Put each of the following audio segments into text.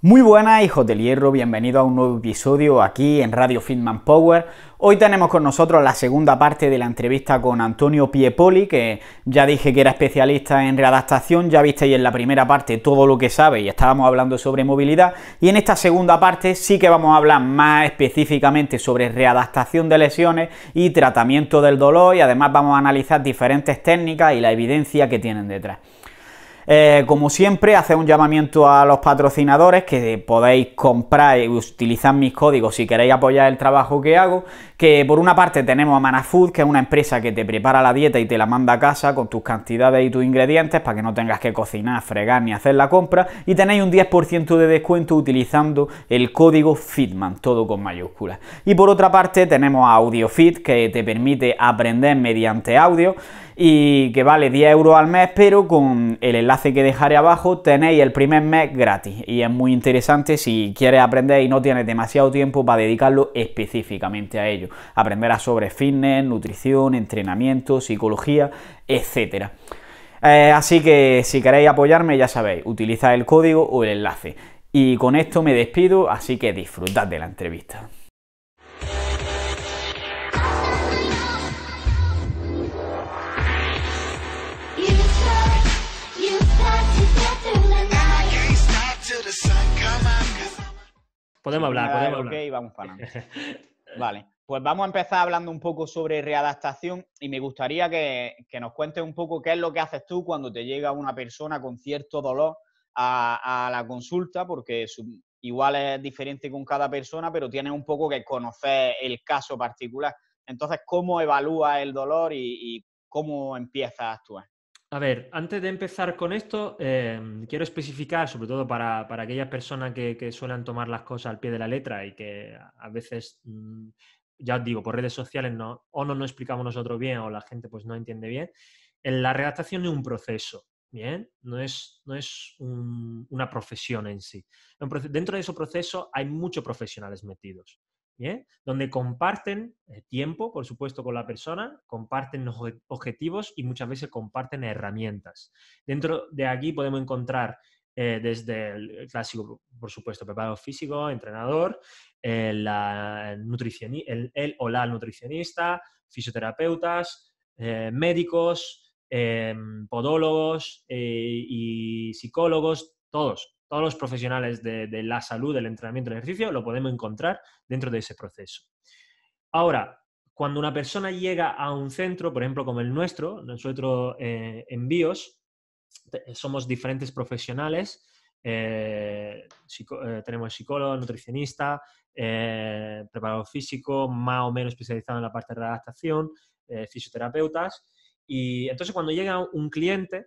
Muy buenas hijos del hierro, bienvenido a un nuevo episodio aquí en Radio Fitman Power. Hoy tenemos con nosotros la segunda parte de la entrevista con Antonio Piepoli, que ya dije que era especialista en readaptación, ya visteis en la primera parte todo lo que sabe y estábamos hablando sobre movilidad, y en esta segunda parte sí que vamos a hablar más específicamente sobre readaptación de lesiones y tratamiento del dolor y además vamos a analizar diferentes técnicas y la evidencia que tienen detrás. Eh, como siempre, hace un llamamiento a los patrocinadores que podéis comprar y utilizar mis códigos si queréis apoyar el trabajo que hago. Que por una parte tenemos a Manafood, que es una empresa que te prepara la dieta y te la manda a casa con tus cantidades y tus ingredientes para que no tengas que cocinar, fregar ni hacer la compra. Y tenéis un 10% de descuento utilizando el código FITMAN, todo con mayúsculas. Y por otra parte tenemos a AudioFit, que te permite aprender mediante audio y que vale 10 euros al mes, pero con el enlace que dejaré abajo tenéis el primer mes gratis y es muy interesante si quieres aprender y no tienes demasiado tiempo para dedicarlo específicamente a ello. Aprenderás sobre fitness, nutrición, entrenamiento, psicología, etc. Eh, así que si queréis apoyarme, ya sabéis, utilizad el código o el enlace. Y con esto me despido, así que disfrutad de la entrevista. Podemos hablar, podemos hablar. vamos vale, pues vamos a empezar hablando un poco sobre readaptación y me gustaría que, nos cuentes un poco qué es lo que haces tú cuando te llega una persona con cierto dolor a, la consulta, porque igual es diferente con cada persona, pero tienes un poco que conocer el caso particular. Entonces, ¿cómo evalúas el dolor y, y cómo empiezas a actuar? A ver, antes de empezar con esto, em, quiero especificar, sobre todo para, para aquellas personas que, suelen tomar las cosas al pie de la letra y que a veces, mm, ya os digo, por redes sociales no, o no nos explicamos nosotros bien o la gente pues no entiende bien, la redactación es un proceso, ¿bien? No es, no es una profesión en sí. Dentro de ese proceso hay muchos profesionales metidos. Donde comparten eh, tiempo, por supuesto, con la persona, comparten los objetivos y muchas veces comparten herramientas. Dentro de aquí podemos encontrar eh, desde el clásico, por supuesto, preparado físico, entrenador, eh, la el, el, o la nutricionista, fisioterapeutas, médicos, em, podólogos y psicólogos, todos todos los profesionales de, la salud, del entrenamiento, del ejercicio, lo podemos encontrar dentro de ese proceso. Ahora, cuando una persona llega a un centro, por ejemplo, como el nuestro, nosotros eh, en BIOS, somos diferentes profesionales, eh, eh, tenemos psicólogo, nutricionista, preparado físico, más o menos especializado en la parte de adaptación, fisioterapeutas, y entonces cuando llega un cliente,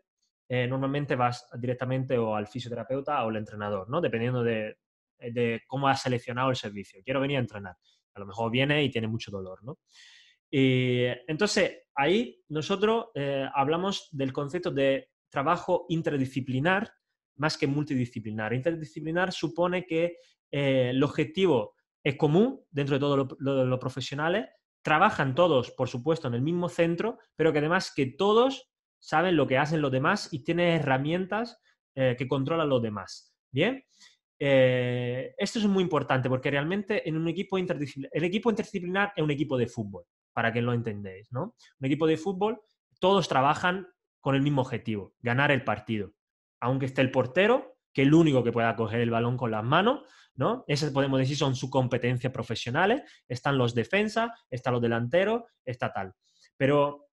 eh, normalmente vas directamente o al fisioterapeuta o al entrenador, ¿no? Dependiendo de, eh, cómo has seleccionado el servicio. Quiero venir a entrenar. A lo mejor viene y tiene mucho dolor, Y, entonces, ahí nosotros eh, hablamos del concepto de trabajo interdisciplinar más que multidisciplinar. Interdisciplinar supone que el objetivo es común dentro de todos los profesionales, trabajan todos, por supuesto, en el mismo centro, pero que además que todos Saben lo que hacen los demás y tienen herramientas eh, que controlan los demás. Bien. Eh, esto es muy importante porque realmente en un equipo interdisciplinar, el equipo interdisciplinar es un equipo de fútbol, para que lo entendáis, ¿no? Un equipo de fútbol, todos trabajan con el mismo objetivo, ganar el partido. Aunque esté el portero, que es el único que pueda coger el balón con las manos, ¿no? Esas podemos decir son sus competencias profesionales, están los defensas, están los delanteros, está tal. Pero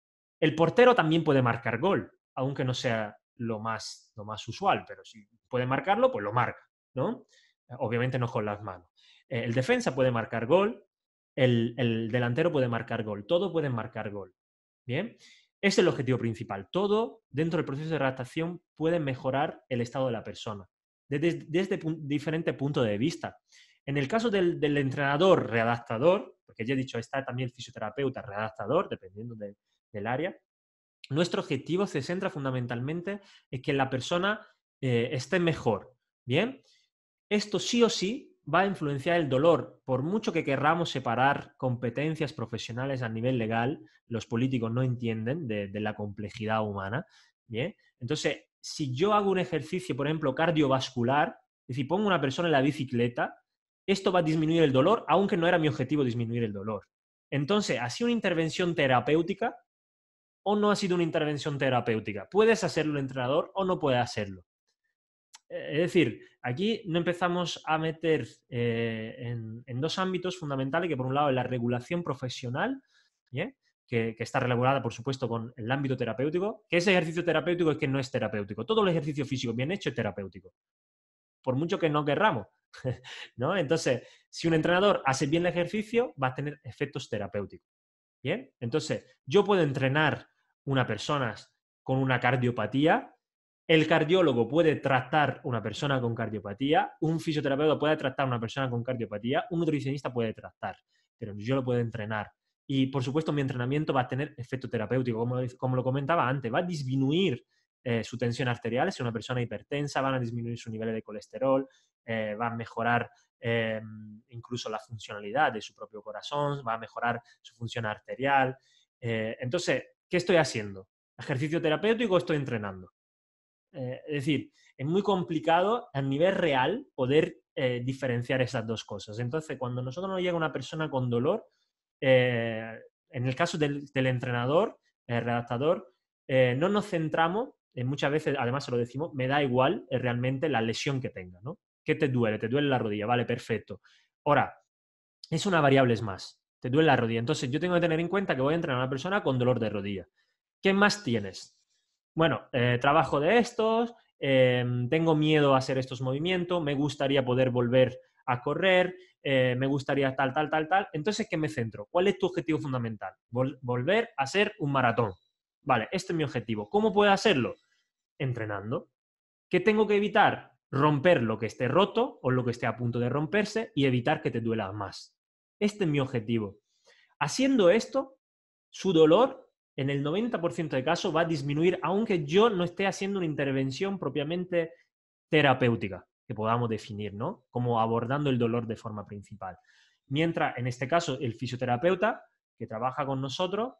el portero también puede marcar gol, aunque no sea lo más, lo más usual, pero si puede marcarlo, pues lo marca, ¿no? Obviamente no con las manos. Eh, el defensa puede marcar gol, el, delantero puede marcar gol, todo puede marcar gol. Bien, ese es el objetivo principal. Todo dentro del proceso de adaptación puede mejorar el estado de la persona, desde, desde este diferente punto de vista. En el caso del, del, entrenador readaptador, porque ya he dicho, está también el fisioterapeuta readaptador, dependiendo de, del área, nuestro objetivo se centra fundamentalmente en que la persona eh, esté mejor. Bien, esto sí o sí va a influenciar el dolor. Por mucho que querramos separar competencias profesionales a nivel legal, los políticos no entienden de, la complejidad humana. Bien, entonces, si yo hago un ejercicio, por ejemplo, cardiovascular, es decir, pongo una persona en la bicicleta, esto va a disminuir el dolor, aunque no era mi objetivo disminuir el dolor. Entonces, así una intervención terapéutica o no ha sido una intervención terapéutica. ¿Puedes hacerlo el entrenador o no puedes hacerlo? Eh, es decir, aquí no empezamos a meter eh, en, dos ámbitos fundamentales, que por un lado es la regulación profesional, ¿eh? que, está regulada, por supuesto, con el ámbito terapéutico, que ese ejercicio terapéutico es que no es terapéutico. Todo el ejercicio físico bien hecho es terapéutico, por mucho que no querramos. ¿no? Entonces, si un entrenador hace bien el ejercicio, va a tener efectos terapéuticos. ¿Bien? Entonces, yo puedo entrenar una persona con una cardiopatía, el cardiólogo puede tratar una persona con cardiopatía, un fisioterapeuta puede tratar una persona con cardiopatía, un nutricionista puede tratar, pero yo lo puedo entrenar. Y por supuesto mi entrenamiento va a tener efecto terapéutico, como, lo comentaba antes, va a disminuir eh, su tensión arterial, si una persona hipertensa, van a disminuir su nivel de colesterol, eh, va a mejorar em, incluso la funcionalidad de su propio corazón, va a mejorar su función arterial. Eh, entonces, ¿Qué estoy haciendo? ¿Ejercicio terapéutico o estoy entrenando? Eh, es decir, es muy complicado a nivel real poder eh, diferenciar esas dos cosas. Entonces, cuando nosotros nos llega una persona con dolor, eh, en el caso del, entrenador, el redactador, no nos centramos, muchas veces, además se lo decimos, me da igual realmente la lesión que tenga, ¿no? ¿Qué te duele? ¿Te duele la rodilla? Vale, perfecto. Ahora, es una variable más te duele la rodilla. Entonces yo tengo que tener en cuenta que voy a entrenar a una persona con dolor de rodilla. ¿Qué más tienes? Bueno, eh, trabajo de estos, em, tengo miedo a hacer estos movimientos, me gustaría poder volver a correr, eh, me gustaría tal, tal, tal, tal. Entonces, ¿qué me centro? ¿Cuál es tu objetivo fundamental? volver a hacer un maratón. Vale, este es mi objetivo. ¿Cómo puedo hacerlo? Entrenando. ¿Qué tengo que evitar? Romper lo que esté roto o lo que esté a punto de romperse y evitar que te duela más. Este es mi objetivo. Haciendo esto, su dolor en el 90% de casos va a disminuir, aunque yo no esté haciendo una intervención propiamente terapéutica, que podamos definir, ¿no? Como abordando el dolor de forma principal. Mientras, en este caso, el fisioterapeuta que trabaja con nosotros,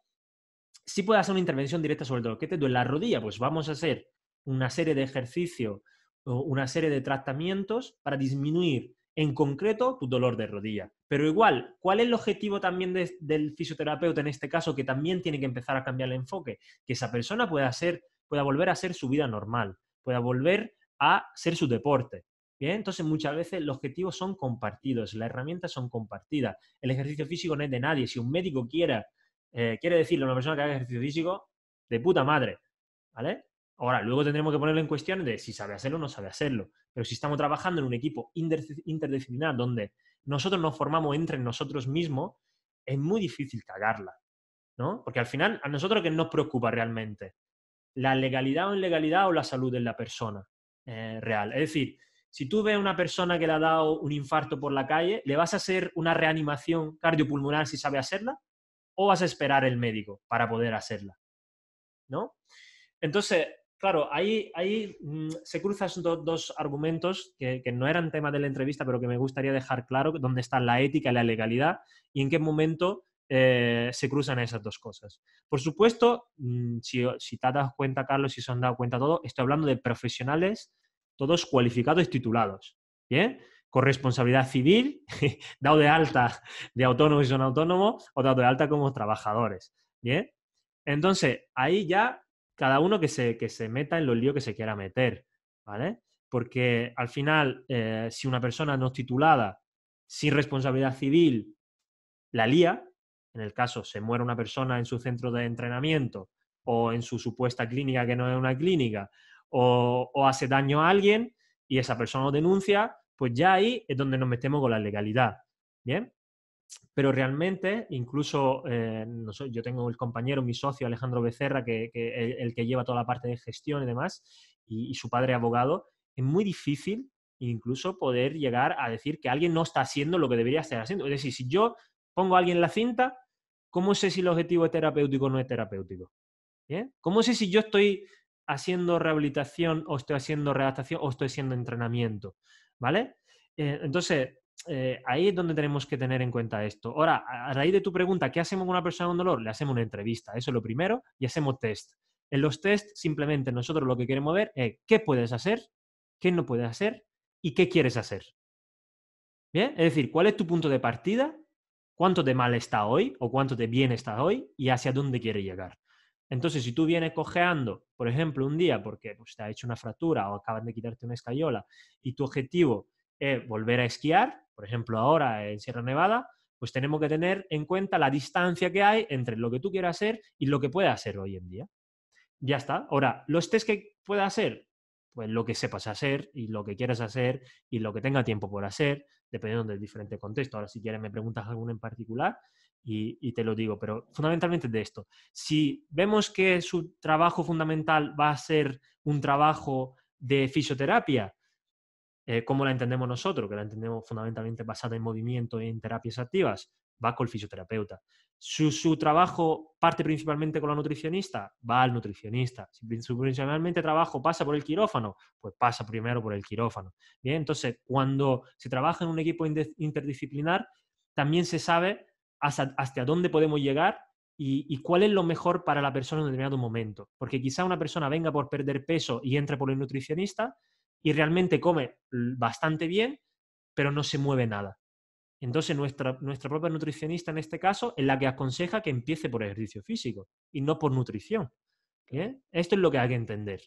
sí puede hacer una intervención directa sobre el dolor. ¿Qué te duele la rodilla? Pues vamos a hacer una serie de ejercicios, una serie de tratamientos para disminuir en concreto tu dolor de rodilla. Pero igual, ¿cuál es el objetivo también del fisioterapeuta en este caso que también tiene que empezar a cambiar el enfoque? Que esa persona pueda, pueda volver a ser su vida normal, pueda volver a ser su deporte. Bien, entonces muchas veces los objetivos son compartidos, las herramientas son compartidas. El ejercicio físico no es de nadie. Si un médico quiera, eh, quiere decirle a una persona que haga ejercicio físico, de puta madre, ¿vale? Ahora, luego tendremos que ponerlo en cuestión de si sabe hacerlo o no sabe hacerlo. Pero si estamos trabajando en un equipo interdisciplinar donde nosotros nos formamos entre nosotros mismos, es muy difícil cagarla, ¿no? Porque al final, a nosotros que nos preocupa realmente la legalidad o ilegalidad o la salud de la persona eh, real. Es decir, si tú ves a una persona que le ha dado un infarto por la calle, ¿le vas a hacer una reanimación cardiopulmonar si sabe hacerla? ¿O vas a esperar el médico para poder hacerla? ¿No? Entonces, Claro, ahí, ahí mm, se cruzan dos argumentos que, no eran tema de la entrevista, pero que me gustaría dejar claro dónde está la ética y la legalidad y en qué momento eh, se cruzan esas dos cosas. Por supuesto, mm, si, si te has dado cuenta, Carlos, si se han dado cuenta todo, estoy hablando de profesionales, todos cualificados y titulados. ¿Bien? con responsabilidad civil, dado de alta de autónomo y son autónomo, o dado de alta como trabajadores. ¿Bien? Entonces, ahí ya cada uno que se, meta en los líos que se quiera meter, ¿vale? Porque al final, eh, si una persona no titulada, sin responsabilidad civil, la lía, en el caso se muere una persona en su centro de entrenamiento o en su supuesta clínica que no es una clínica, o, o hace daño a alguien y esa persona lo denuncia, pues ya ahí es donde nos metemos con la legalidad. ¿Bien? pero realmente, incluso eh, yo tengo el compañero, mi socio Alejandro Becerra, que, el, que lleva toda la parte de gestión y demás, y, su padre abogado, es muy difícil incluso poder llegar a decir que alguien no está haciendo lo que debería estar haciendo. Es decir, si yo pongo a alguien la cinta, ¿cómo sé si el objetivo es terapéutico o no es terapéutico? ¿Cómo sé si yo estoy haciendo rehabilitación o estoy haciendo redactación o estoy haciendo entrenamiento? ¿Vale? Eh, entonces, eh, ahí es donde tenemos que tener en cuenta esto. Ahora, a raíz de tu pregunta, ¿qué hacemos con una persona con dolor? Le hacemos una entrevista, eso es lo primero, y hacemos test. En los test, simplemente nosotros lo que queremos ver es qué puedes hacer, qué no puedes hacer y qué quieres hacer. ¿Bien? Es decir, ¿cuál es tu punto de partida? ¿Cuánto de mal está hoy o cuánto de bien está hoy y hacia dónde quieres llegar? Entonces, si tú vienes cojeando, por ejemplo, un día porque pues, te ha hecho una fractura o acabas de quitarte una escayola y tu objetivo eh, volver a esquiar, por ejemplo ahora en Sierra Nevada, pues tenemos que tener en cuenta la distancia que hay entre lo que tú quieras hacer y lo que puedes hacer hoy en día. Ya está. Ahora, los test que puedas hacer, pues lo que sepas hacer y lo que quieras hacer y lo que tenga tiempo por hacer, dependiendo del diferente contexto. Ahora, si quieres, me preguntas alguno en particular y te lo digo, pero fundamentalmente de esto. Si vemos que su trabajo fundamental va a ser un trabajo de fisioterapia, eh, ¿cómo la entendemos nosotros? Que la entendemos fundamentalmente basada en movimiento y en terapias activas, va con el fisioterapeuta. Su, su, trabajo parte principalmente con la nutricionista, va al nutricionista. Si su principalmente trabajo pasa por el quirófano, pues pasa primero por el quirófano. entonces cuando se trabaja en un equipo interdisciplinar, también se sabe hasta, dónde podemos llegar y, y, cuál es lo mejor para la persona en determinado momento. Porque quizá una persona venga por perder peso y entre por el nutricionista, y realmente come bastante bien, pero no se mueve nada. Entonces, nuestra, nuestra propia nutricionista en este caso es la que aconseja que empiece por ejercicio físico y no por nutrición. ¿eh? Esto es lo que hay que entender.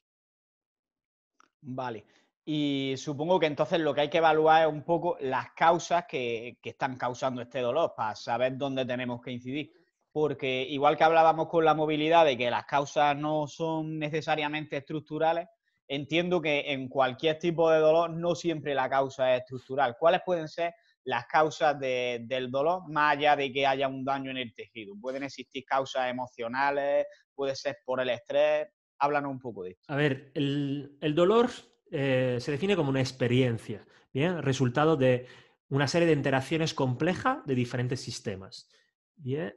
Vale. Y supongo que entonces lo que hay que evaluar es un poco las causas que, que, están causando este dolor para saber dónde tenemos que incidir. Porque igual que hablábamos con la movilidad de que las causas no son necesariamente estructurales, entiendo que en cualquier tipo de dolor no siempre la causa es estructural. ¿Cuáles pueden ser las causas del dolor más allá de que haya un daño en el tejido? ¿Pueden existir causas emocionales? ¿Puede ser por el estrés? Háblanos un poco de esto. A ver, el, dolor eh, se define como una experiencia, ¿bien? Resultado de una serie de interacciones complejas de diferentes sistemas.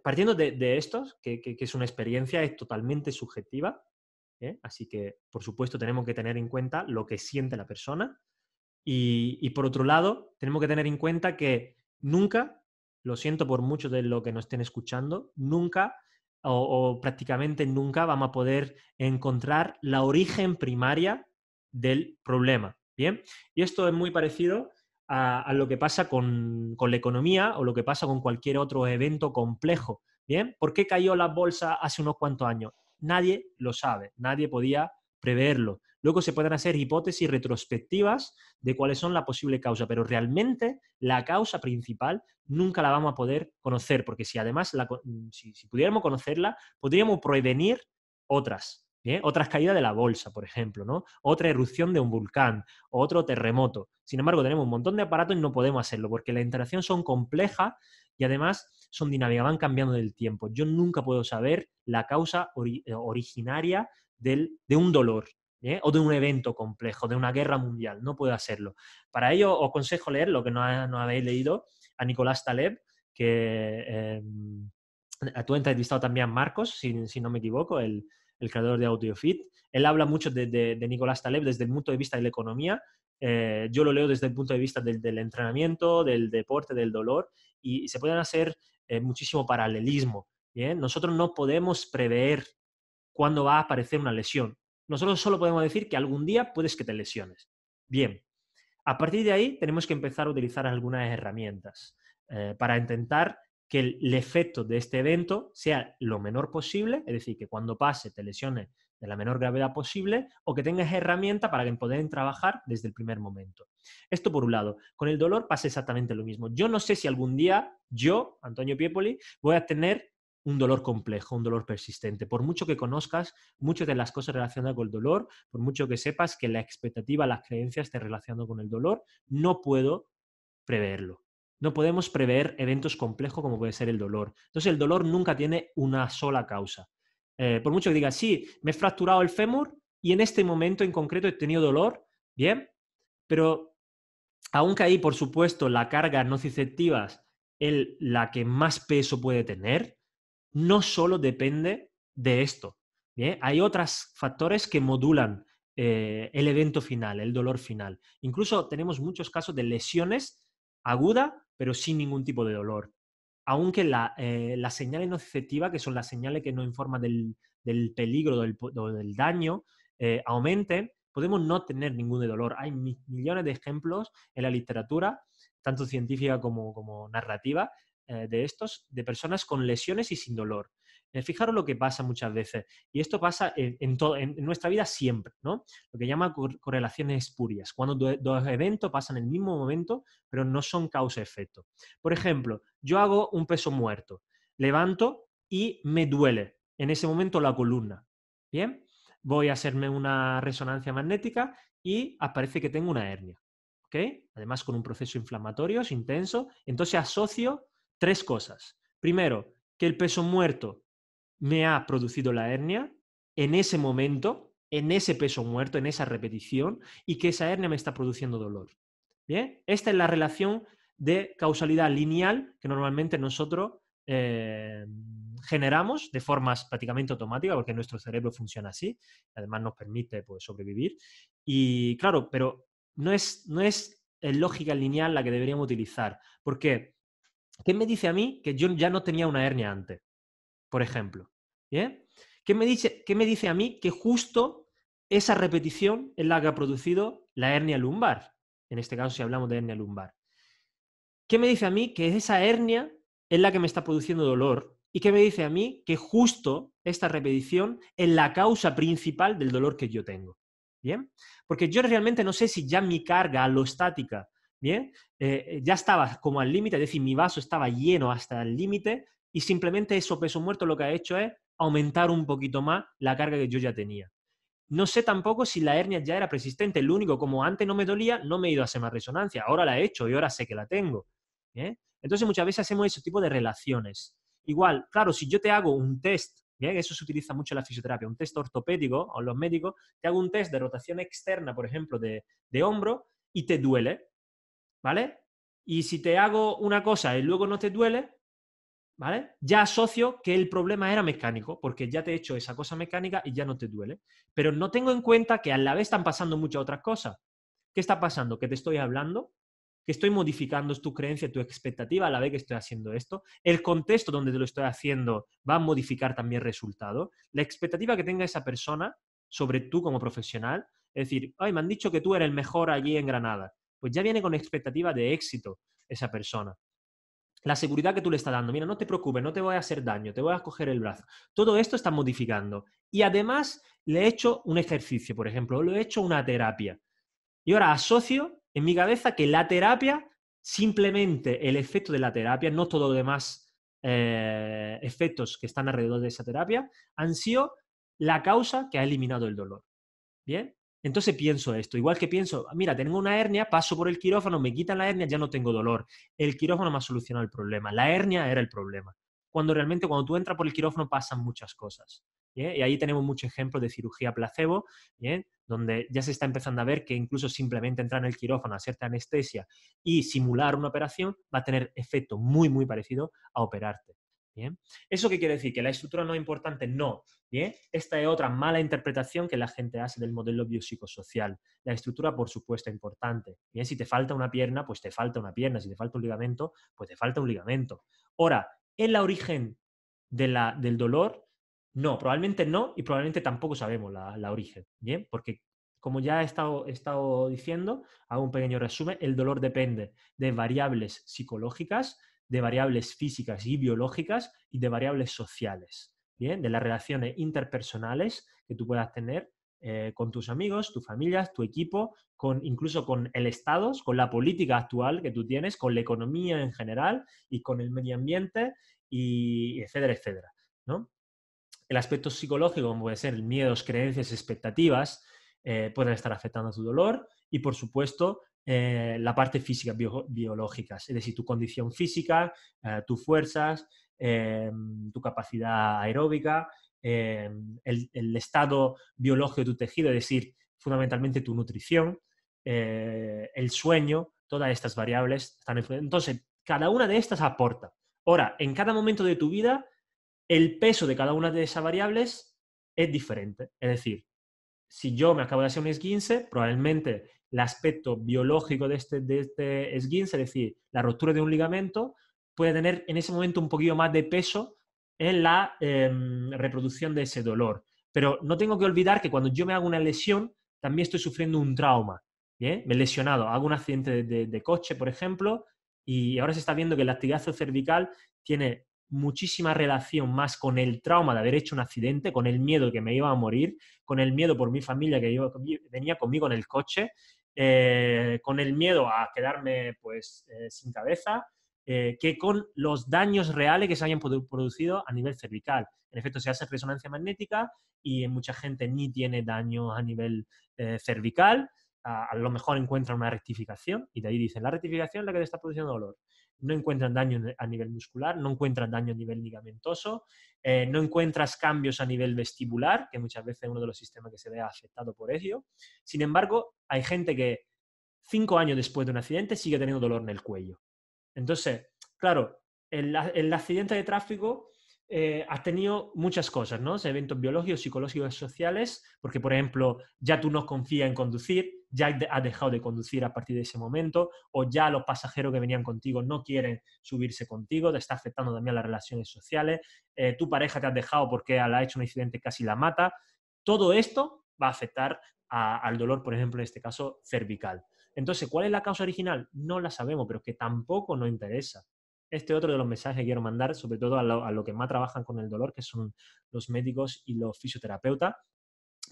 Partiendo de, esto, que, que es una experiencia, es totalmente subjetiva, ¿eh? Así que, por supuesto, tenemos que tener en cuenta lo que siente la persona. Y, por otro lado, tenemos que tener en cuenta que nunca, lo siento por muchos de lo que nos estén escuchando, nunca o, prácticamente nunca vamos a poder encontrar la origen primaria del problema. Bien, y esto es muy parecido a, lo que pasa con, la economía o lo que pasa con cualquier otro evento complejo. Bien, ¿por qué cayó la bolsa hace unos cuantos años? nadie lo sabe, nadie podía preverlo. Luego se pueden hacer hipótesis retrospectivas de cuáles son la posible causa, pero realmente la causa principal nunca la vamos a poder conocer, porque si además la, si, si pudiéramos conocerla, podríamos prevenir otras. ¿eh? Otras caídas de la bolsa, por ejemplo, Otra erupción de un volcán, otro terremoto. Sin embargo, tenemos un montón de aparatos y no podemos hacerlo porque las interacciones son complejas y además son dinámicas, van cambiando del tiempo. Yo nunca puedo saber la causa eh, originaria de un dolor, ¿eh? o de un evento complejo, de una guerra mundial. No puedo hacerlo. Para ello, os aconsejo leer lo que no, habéis leído a Nicolás Taleb, que eh, tú has entrevistado también a Marcos, si, si no me equivoco, el, el creador de AudioFit. Él habla mucho de, Nicolás Taleb desde el punto de vista de la economía. Eh, yo lo leo desde el punto de vista del, entrenamiento, del deporte, del dolor, y, se pueden hacer eh, muchísimo paralelismo. ¿bien? Nosotros no podemos prever cuándo va a aparecer una lesión. Nosotros solo podemos decir que algún día puedes que te lesiones. Bien, a partir de ahí tenemos que empezar a utilizar algunas herramientas eh, para intentar que el, efecto de este evento sea lo menor posible, es decir, que cuando pase te lesiones de la menor gravedad posible o que tengas herramienta para que puedan trabajar desde el primer momento. Esto por un lado. Con el dolor pasa exactamente lo mismo. Yo no sé si algún día yo, Antonio Piepoli, voy a tener un dolor complejo, un dolor persistente. Por mucho que conozcas muchas de las cosas relacionadas con el dolor, por mucho que sepas que la expectativa, las creencias estén relacionadas con el dolor, no puedo preverlo. No podemos prever eventos complejos como puede ser el dolor. Entonces, el dolor nunca tiene una sola causa. Eh, por mucho que diga sí, me he fracturado el fémur y en este momento en concreto he tenido dolor, bien, pero aunque ahí, por supuesto, la carga nociceptiva es la que más peso puede tener, no solo depende de esto. ¿bien? Hay otros factores que modulan eh, el evento final, el dolor final. Incluso tenemos muchos casos de lesiones agudas pero sin ningún tipo de dolor. Aunque las eh, señales nociceptivas, que son las señales que nos informan del, peligro del, o del daño, eh, aumenten, podemos no tener ningún dolor. Hay millones de ejemplos en la literatura, tanto científica como, narrativa, eh, de estos, de personas con lesiones y sin dolor. Eh, fijaros lo que pasa muchas veces, y esto pasa en, en nuestra vida siempre, ¿no? Lo que llama correlaciones espurias, cuando dos eventos pasan en el mismo momento, pero no son causa-efecto. Por ejemplo, yo hago un peso muerto, levanto y me duele en ese momento la columna, ¿bien? Voy a hacerme una resonancia magnética y aparece que tengo una hernia, Además con un proceso inflamatorio es intenso, entonces asocio tres cosas. Primero, que el peso muerto me ha producido la hernia en ese momento, en ese peso muerto, en esa repetición, y que esa hernia me está produciendo dolor. ¿Bien? Esta es la relación de causalidad lineal que normalmente nosotros eh, generamos de formas prácticamente automáticas, porque nuestro cerebro funciona así, además nos permite pues, sobrevivir. Y claro, pero no es, no es eh, lógica lineal la que deberíamos utilizar. porque ¿Qué me dice a mí que yo ya no tenía una hernia antes? por ejemplo. ¿Bien? ¿Qué me dice, me dice a mí que justo esa repetición es la que ha producido la hernia lumbar? En este caso, si hablamos de hernia lumbar. ¿Qué me dice a mí que esa hernia es la que me está produciendo dolor? ¿Y qué me dice a mí que justo esta repetición es la causa principal del dolor que yo tengo? ¿Bien? Porque yo realmente no sé si ya mi carga estática, ¿bien? Eh, eh, ya estaba como al límite, es decir, mi vaso estaba lleno hasta el límite, y simplemente eso peso muerto lo que ha hecho es aumentar un poquito más la carga que yo ya tenía. No sé tampoco si la hernia ya era persistente. Lo único, como antes no me dolía, no me he ido a hacer más resonancia. Ahora la he hecho y ahora sé que la tengo. ¿eh? Entonces muchas veces hacemos ese tipo de relaciones. Igual, claro, si yo te hago un test, ¿eh? que eso se utiliza mucho en la fisioterapia, un test ortopédico o los médicos, te hago un test de rotación externa, por ejemplo, de, de hombro y te duele. ¿Vale? Y si te hago una cosa y luego no te duele, ya asocio que el problema era mecánico, porque ya te he hecho esa cosa mecánica y ya no te duele. Pero no tengo en cuenta que a la vez están pasando muchas otras cosas. ¿Qué está pasando? Que te estoy hablando, que estoy modificando tu creencia, tu expectativa a la vez que estoy haciendo esto. El contexto donde te lo estoy haciendo va a modificar también el resultado. La expectativa que tenga esa persona sobre tú como profesional, es decir, ay, me han dicho que tú eres el mejor allí en Granada. Pues ya viene con expectativa de éxito esa persona la seguridad que tú le estás dando, mira, no te preocupes, no te voy a hacer daño, te voy a coger el brazo. Todo esto está modificando. Y además le he hecho un ejercicio, por ejemplo, le he hecho una terapia. Y ahora asocio en mi cabeza que la terapia, simplemente el efecto de la terapia, no todos los demás eh, efectos que están alrededor de esa terapia, han sido la causa que ha eliminado el dolor. ¿Bien? Entonces pienso esto, igual que pienso, mira, tengo una hernia, paso por el quirófano, me quitan la hernia, ya no tengo dolor. El quirófano me ha solucionado el problema, la hernia era el problema. Cuando realmente cuando tú entras por el quirófano pasan muchas cosas. ¿eh? Y ahí tenemos muchos ejemplos de cirugía placebo, ¿eh? donde ya se está empezando a ver que incluso simplemente entrar en el quirófano, hacerte anestesia y simular una operación va a tener efecto muy, muy parecido a operarte. ¿Bien? ¿Eso qué quiere decir? ¿Que la estructura no es importante? No. Esta es otra mala interpretación que la gente hace del modelo biopsicosocial. La estructura, por supuesto, es importante. Si te falta una pierna, pues te falta una pierna. Si te falta un ligamento, pues te falta un ligamento. Ahora, ¿es la origen del dolor? No, probablemente no y probablemente tampoco sabemos la, origen. ¿Bien? Porque como ya he estado, he estado, diciendo, hago un pequeño resumen, el dolor depende de variables psicológicas, de variables físicas y biológicas y de variables sociales, ¿bien? De las relaciones interpersonales que tú puedas tener eh, con tus amigos, tus familias, tu equipo, con, incluso con el Estado, con la política actual que tú tienes, con la economía en general y con el medio ambiente, y etcétera, etcétera. ¿no? El aspecto psicológico, como puede ser miedos, creencias, expectativas, eh, pueden estar afectando a tu dolor y, por supuesto, eh, la parte física, biológica, es decir, tu condición física, eh, tus fuerzas, eh, tu capacidad aeróbica, el, estado biológico de tu tejido, es decir, fundamentalmente tu nutrición, el sueño, todas estas variables están Entonces, cada una de estas aporta. Ahora, en cada momento de tu vida, el peso de cada una de esas variables es diferente. Es decir, si yo me acabo de hacer un esguince, probablemente el aspecto biológico de este, de este esguince, es decir, la ruptura de un ligamento, puede tener en ese momento un poquito más de peso en la em, reproducción de ese dolor. Pero no tengo que olvidar que cuando yo me hago una lesión, también estoy sufriendo un trauma. ¿eh? Me he lesionado, hago un accidente de, coche, por ejemplo, y ahora se está viendo que el latigazo cervical tiene muchísima relación más con el trauma de haber hecho un accidente, con el miedo que me iba a morir, con el miedo por mi familia que venía conmigo en el coche, eh, con el miedo a quedarme pues eh, sin cabeza, eh, que con los daños reales que se hayan producido a nivel cervical. En efecto, se hace resonancia magnética y en mucha gente ni tiene daño a nivel cervical, a, lo mejor encuentran una rectificación y de ahí dicen, la rectificación es la que le está produciendo dolor. No encuentran daño a nivel muscular, no encuentran daño a nivel ligamentoso, no encuentras cambios a nivel vestibular, que muchas veces es uno de los sistemas que se ve afectado por ello. Sin embargo, hay gente que cinco años después de un accidente sigue teniendo dolor en el cuello. Entonces, claro, el, accidente de tráfico eh, ha tenido muchas cosas, ¿no? Eventos biológicos, psicológicos, sociales, porque, por ejemplo, ya tú no confías en conducir, ya has dejado de conducir a partir de ese momento, o ya los pasajeros que venían contigo no quieren subirse contigo, te está afectando también las relaciones sociales, eh, tu pareja te ha dejado porque ha hecho un accidente casi la mata. Todo esto va a afectar al dolor, por ejemplo, en este caso, cervical. Entonces, ¿cuál es la causa original? No la sabemos, pero que tampoco nos interesa. Este otro de los mensajes que quiero mandar, sobre todo a lo, que más trabajan con el dolor, que son los médicos y los fisioterapeutas,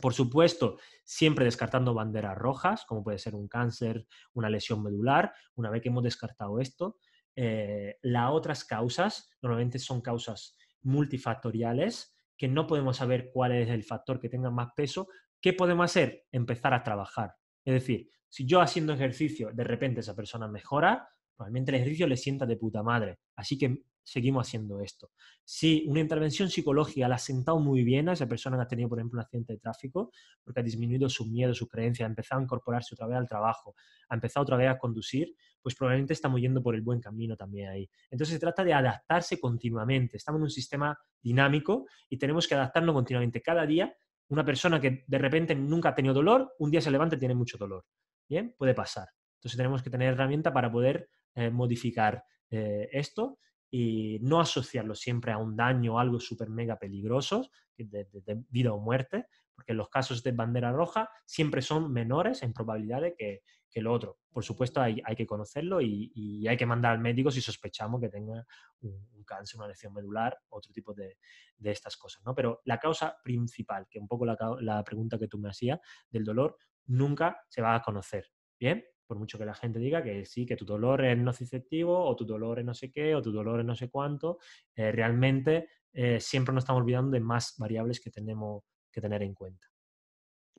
por supuesto, siempre descartando banderas rojas, como puede ser un cáncer, una lesión medular. Una vez que hemos descartado esto, eh, las otras causas normalmente son causas multifactoriales que no podemos saber cuál es el factor que tenga más peso, ¿Qué podemos hacer? Empezar a trabajar. Es decir, si yo haciendo ejercicio, de repente esa persona mejora, probablemente el ejercicio le sienta de puta madre. Así que seguimos haciendo esto. Si una intervención psicológica la ha sentado muy bien a esa persona que ha tenido, por ejemplo, un accidente de tráfico, porque ha disminuido su miedo, su creencia, ha empezado a incorporarse otra vez al trabajo, ha empezado otra vez a conducir, pues probablemente estamos yendo por el buen camino también ahí. Entonces se trata de adaptarse continuamente. Estamos en un sistema dinámico y tenemos que adaptarnos continuamente. Cada día una persona que de repente nunca ha tenido dolor, un día se levanta y tiene mucho dolor. Bien, puede pasar. Entonces tenemos que tener herramienta para poder eh, modificar eh, esto y no asociarlo siempre a un daño o algo súper mega peligroso, de, vida o muerte, porque los casos de bandera roja siempre son menores en probabilidad de que, que lo otro. Por supuesto, hay, hay que conocerlo y, hay que mandar al médico si sospechamos que tenga un, cáncer, una lesión medular, otro tipo de, de, estas cosas, ¿no? Pero la causa principal, que un poco la, la pregunta que tú me hacías del dolor, nunca se va a conocer, ¿bien? por mucho que la gente diga que sí, que tu dolor es nociceptivo o tu dolor es no sé qué o tu dolor es no sé cuánto, eh, realmente eh, siempre nos estamos olvidando de más variables que tenemos que tener en cuenta.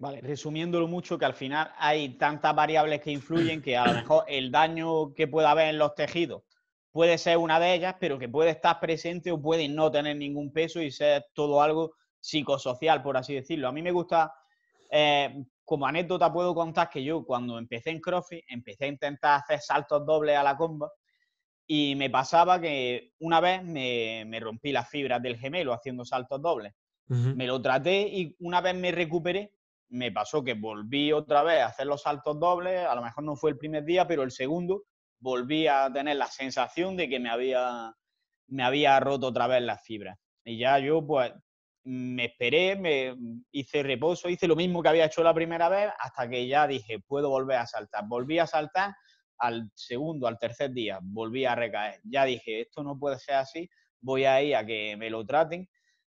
Vale, resumiéndolo mucho, que al final hay tantas variables que influyen que a lo mejor el daño que pueda haber en los tejidos puede ser una de ellas, pero que puede estar presente o puede no tener ningún peso y ser todo algo psicosocial, por así decirlo. A mí me gusta, eh, como anécdota puedo contar que yo cuando empecé en CrossFit, empecé a intentar hacer saltos dobles a la comba y me pasaba que una vez me, rompí las fibras del gemelo haciendo saltos dobles. Me lo traté y una vez me recuperé, me pasó que volví otra vez a hacer los saltos dobles, a lo mejor no fue el primer día, pero el segundo volví a tener la sensación de que me había, me había roto otra vez las fibras. Y ya yo pues me esperé, me hice reposo, hice lo mismo que había hecho la primera vez hasta que ya dije, puedo volver a saltar. Volví a saltar al segundo, al tercer día, volví a recaer. Ya dije, esto no puede ser así, voy a ir a que me lo traten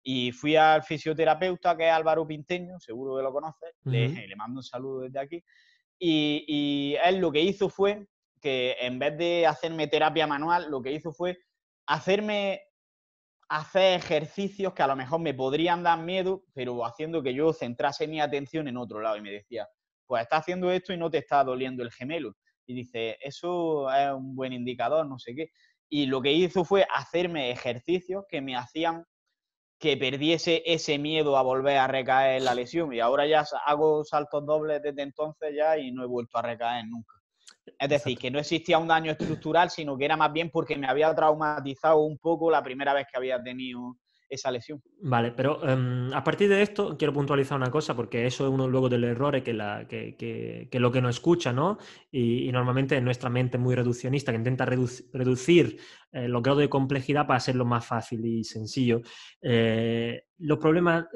y fui al fisioterapeuta, que es Álvaro Pinteño, seguro que lo conoces, le, le, mando un saludo desde aquí. Y, y, él lo que hizo fue que en vez de hacerme terapia manual, lo que hizo fue hacerme hacer ejercicios que a lo mejor me podrían dar miedo, pero haciendo que yo centrase mi atención en otro lado. Y me decía, pues está haciendo esto y no te está doliendo el gemelo. Y dice, eso es un buen indicador, no sé qué. Y lo que hizo fue hacerme ejercicios que me hacían que perdiese ese miedo a volver a recaer en la lesión. Y ahora ya hago saltos dobles desde entonces ya y no he vuelto a recaer nunca. Es decir, que no existía un daño estructural, sino que era más bien porque me había traumatizado un poco la primera vez que había tenido esa lesión. Vale, pero em, a partir de esto quiero puntualizar una cosa, porque eso es uno luego del error que, la, lo que no escucha, ¿no? Y, normalmente nuestra mente es muy reduccionista, que intenta reducir eh, los grados de complejidad para hacerlo más fácil y sencillo. Eh, los problemas,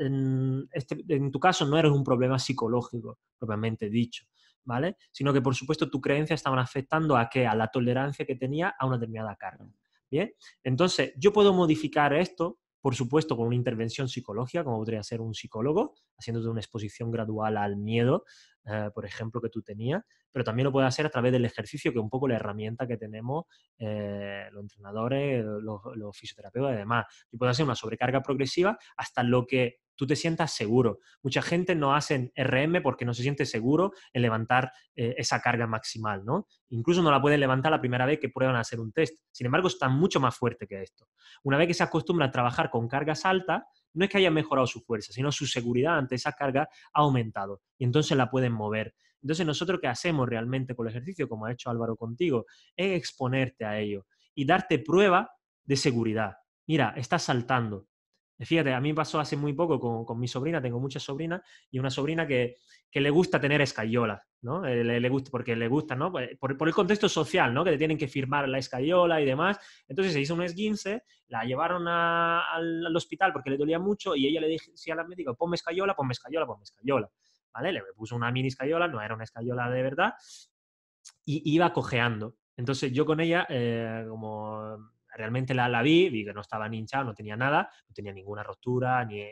este, en, tu caso, no eres un problema psicológico, propiamente dicho. ¿Vale? Sino que, por supuesto, tu creencia estaban afectando a qué? A la tolerancia que tenía a una determinada carga. ¿Bien? Entonces, yo puedo modificar esto por supuesto con una intervención psicológica, como podría ser un psicólogo, haciéndote una exposición gradual al miedo, eh, por ejemplo, que tú tenías, pero también lo puedes hacer a través del ejercicio, que es un poco la herramienta que tenemos eh, los entrenadores, los, fisioterapeutas y demás. puedes hacer una sobrecarga progresiva hasta lo que tú te sientas seguro. Mucha gente no hace RM porque no se siente seguro en levantar eh, esa carga maximal, ¿no? Incluso no la pueden levantar la primera vez que prueban a hacer un test. Sin embargo, está mucho más fuerte que esto. Una vez que se acostumbra a trabajar con cargas altas, no es que haya mejorado su fuerza, sino su seguridad ante esa carga ha aumentado y entonces la pueden mover. Entonces nosotros que hacemos realmente con el ejercicio, como ha hecho Álvaro contigo, es exponerte a ello y darte prueba de seguridad. Mira, estás saltando, eh, fíjate, a mí me pasó hace muy poco con, mi sobrina, tengo muchas sobrinas, y una sobrina que, que le gusta tener escayola, ¿no? Eh, le, gusta, porque le gusta, ¿no? Pues, por, por, el contexto social, ¿no? Que te tienen que firmar la escayola y demás. Entonces se hizo un esguince, la llevaron al, hospital porque le dolía mucho y ella le decía a la médica, ponme escayola, ponme escayola, ponme escayola. ¿Vale? Le puso una mini escayola, no era una escayola de verdad, y iba cojeando. Entonces yo con ella, eh, como realmente la, la, vi, vi que no estaba ni hinchado, no tenía nada, no tenía ninguna rotura, ni,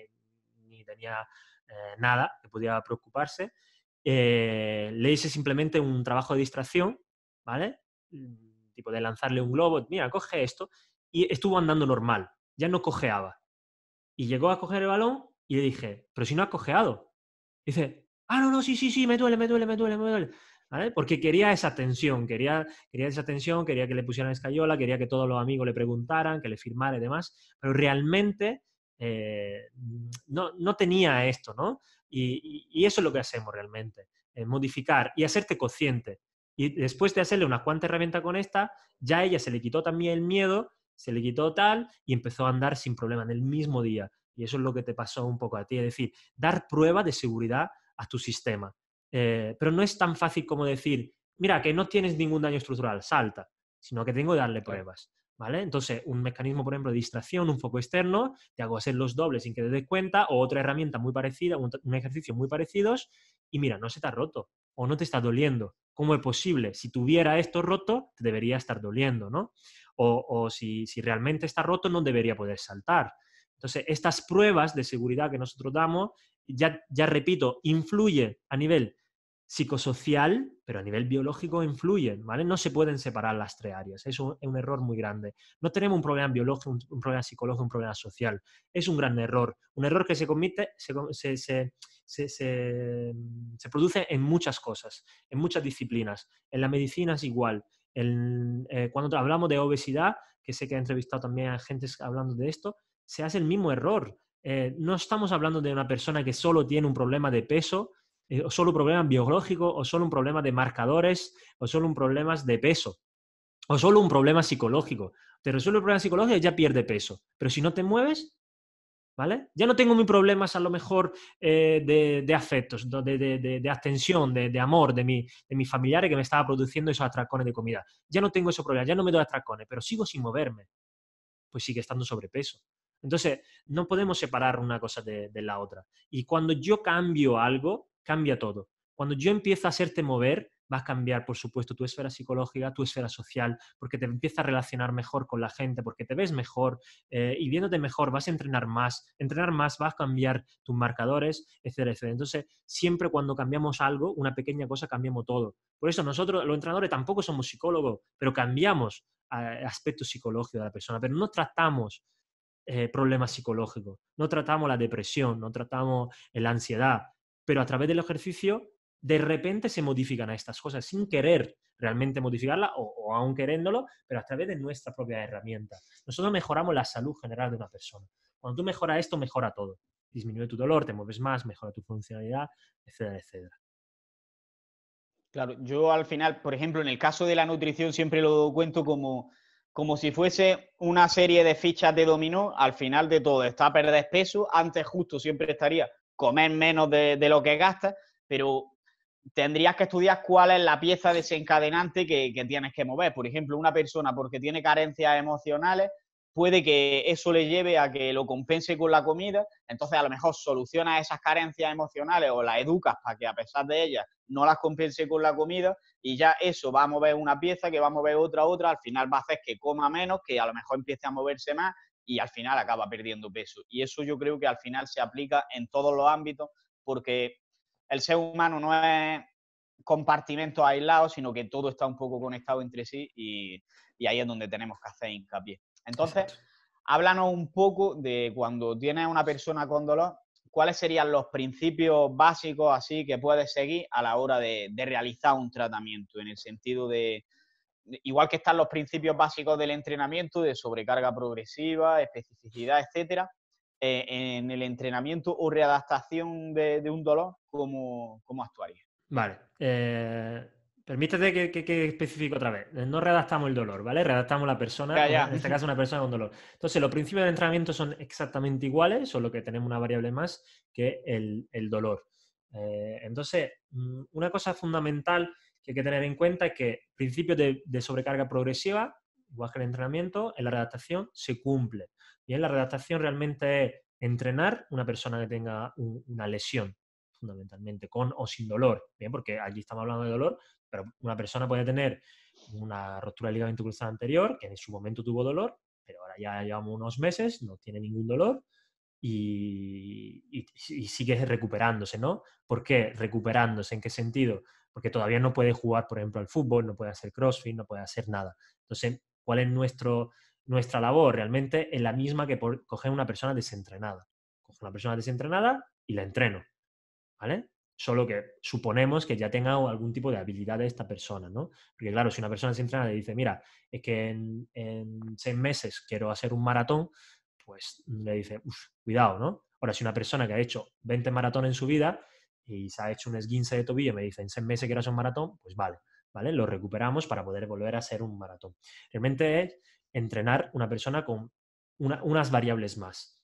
tenía eh, nada que pudiera preocuparse. Eh, le hice simplemente un trabajo de distracción, ¿vale? Mm, tipo de lanzarle un globo, mira, coge esto, y estuvo andando normal, ya no cojeaba. Y llegó a coger el balón y le dije, pero si no ha cojeado. dice, ah, no, no, sí, sí, sí, me duele, me duele, me duele, me duele. Porque quería esa atención, quería, quería esa atención, quería que le pusieran escayola, quería que todos los amigos le preguntaran, que le firmara y demás, pero realmente eh, no, no, tenía esto, ¿no? Y, eso es lo que hacemos realmente, eh, modificar y hacerte consciente. Y después de hacerle una cuantas herramientas con esta, ya ella se le quitó también el miedo, se le quitó tal y empezó a andar sin problema en el mismo día. Y eso es lo que te pasó un poco a ti, es decir, dar prueba de seguridad a tu sistema. Eh, pero no es tan fácil como decir, mira, que no tienes ningún daño estructural, salta, sino que tengo que darle pruebas. ¿Vale? Entonces, un mecanismo, por ejemplo, de distracción, un foco externo, te hago hacer los dobles sin que te des cuenta, o otra herramienta muy parecida, un, ejercicio muy parecidos, y mira, no se te ha roto o no te está doliendo. ¿Cómo es posible? Si tuviera esto roto, te debería estar doliendo, ¿no? O, si, si realmente está roto, no debería poder saltar. Entonces, estas pruebas de seguridad que nosotros damos, ya, ya repito, influye a nivel psicosocial, pero a nivel biológico influyen, ¿vale? No se pueden separar las tres áreas, es un, error muy grande. No tenemos un problema biológico, un, problema psicológico, un problema social. Es un gran error, un error que se comete, se, produce en muchas cosas, en muchas disciplinas. En la medicina es igual. Eh, cuando hablamos de obesidad, que sé que he entrevistado también a gente hablando de esto, se hace el mismo error. Eh, no estamos hablando de una persona que solo tiene un problema de peso, eh, o solo un problema biológico, o solo un problema de marcadores, o solo un problema de peso, o solo un problema psicológico. Te resuelve el problema psicológico y ya pierde peso. Pero si no te mueves, ¿vale? Ya no tengo mis problemas a lo mejor eh, de, afectos, de, de, de abstención, de, amor, de, mi, de mis familiares que me estaba produciendo esos atracones de comida. Ya no tengo esos problemas, ya no me doy atracones, pero sigo sin moverme. Pues sigue estando sobrepeso. Entonces, no podemos separar una cosa de, la otra. Y cuando yo cambio algo, cambia todo. Cuando yo empiezo a hacerte mover, vas a cambiar, por supuesto, tu esfera psicológica, tu esfera social, porque te empieza a relacionar mejor con la gente, porque te ves mejor eh, y viéndote mejor vas a entrenar más, entrenar más vas a cambiar tus marcadores, etcétera, Entonces, siempre cuando cambiamos algo, una pequeña cosa, cambiamos todo. Por eso nosotros, los entrenadores, tampoco somos psicólogos, pero cambiamos eh, aspectos psicológicos de la persona, pero no tratamos eh, problemas psicológicos, no tratamos la depresión, no tratamos la ansiedad, pero a través del ejercicio de repente se modifican a estas cosas sin querer realmente modificarla o, aún queriéndolo, pero a través de nuestra propia herramienta. Nosotros mejoramos la salud general de una persona. Cuando tú mejoras esto, mejora todo. Disminuye tu dolor, te mueves más, mejora tu funcionalidad, etcétera, etcétera. Claro, yo al final, por ejemplo, en el caso de la nutrición siempre lo cuento como, como si fuese una serie de fichas de dominó al final de todo. Está a perder peso, antes justo siempre estaría comer menos de, lo que gastas, pero tendrías que estudiar cuál es la pieza desencadenante que, tienes que mover. Por ejemplo, una persona porque tiene carencias emocionales, puede que eso le lleve a que lo compense con la comida, entonces a lo mejor soluciona esas carencias emocionales o las educas para que a pesar de ellas no las compense con la comida y ya eso va a mover una pieza, que va a mover otra, otra, al final va a hacer que coma menos, que a lo mejor empiece a moverse más y al final acaba perdiendo peso. Y eso yo creo que al final se aplica en todos los ámbitos porque el ser humano no es compartimento aislado, sino que todo está un poco conectado entre sí y, ahí es donde tenemos que hacer hincapié. Entonces, háblanos un poco de cuando tienes una persona con dolor, ¿cuáles serían los principios básicos así que puedes seguir a la hora de realizar un tratamiento en el sentido de, igual que están los principios básicos del entrenamiento de sobrecarga progresiva, especificidad, etcétera, eh, en el entrenamiento o readaptación de, un dolor, ¿cómo, cómo Vale. Eh, permítete que, que, especifique otra vez. No readaptamos el dolor, ¿vale? Readaptamos la persona, en este caso una persona con dolor. Entonces, los principios de entrenamiento son exactamente iguales, solo que tenemos una variable más que el, el dolor. Eh, entonces, mm, una cosa fundamental que hay que tener en cuenta es que principios de, de sobrecarga progresiva, igual que el entrenamiento, en la redactación se cumple. Bien, la redactación realmente es entrenar una persona que tenga una lesión, fundamentalmente, con o sin dolor. Bien, porque allí estamos hablando de dolor, pero una persona puede tener una rotura del ligamento cruzado anterior, que en su momento tuvo dolor, pero ahora ya llevamos unos meses, no tiene ningún dolor y, y sigue recuperándose, ¿no? ¿Por qué recuperándose? ¿En qué sentido? porque todavía no puede jugar, por ejemplo, al fútbol, no puede hacer crossfit, no puede hacer nada. Entonces, ¿cuál es nuestro, nuestra labor? Realmente es la misma que por, coger una persona desentrenada. Cojo una persona desentrenada y la entreno, ¿vale? Solo que suponemos que ya tenga algún tipo de habilidad de esta persona, ¿no? Porque claro, si una persona desentrenada le dice, mira, es que en, seis meses quiero hacer un maratón, pues le dice, cuidado, ¿no? Ahora, si una persona que ha hecho 20 maratones en su vida, y se ha hecho un esguince de tobillo, y me dicen seis meses que eras un maratón, pues vale, ¿vale? Lo recuperamos para poder volver a ser un maratón. Realmente es entrenar una persona con unas variables más.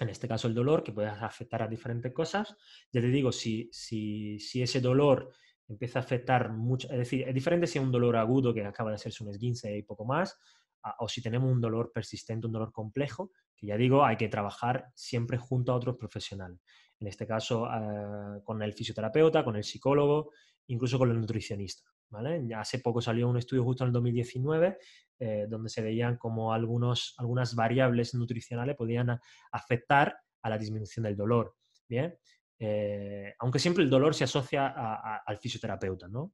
En este caso el dolor, que puede afectar a diferentes cosas. Ya te digo, si, si ese dolor empieza a afectar mucho, es decir, es diferente si es un dolor agudo que acaba de hacerse un esguince y poco más, o si tenemos un dolor persistente, un dolor complejo, que ya digo, hay que trabajar siempre junto a otros profesionales. En este caso, eh, con el fisioterapeuta, con el psicólogo, incluso con el nutricionista. ¿vale? Hace poco salió un estudio justo en el 2019 eh, donde se veían como algunos, algunas variables nutricionales podían afectar a la disminución del dolor. ¿bien? Eh, aunque siempre el dolor se asocia al fisioterapeuta, ¿no?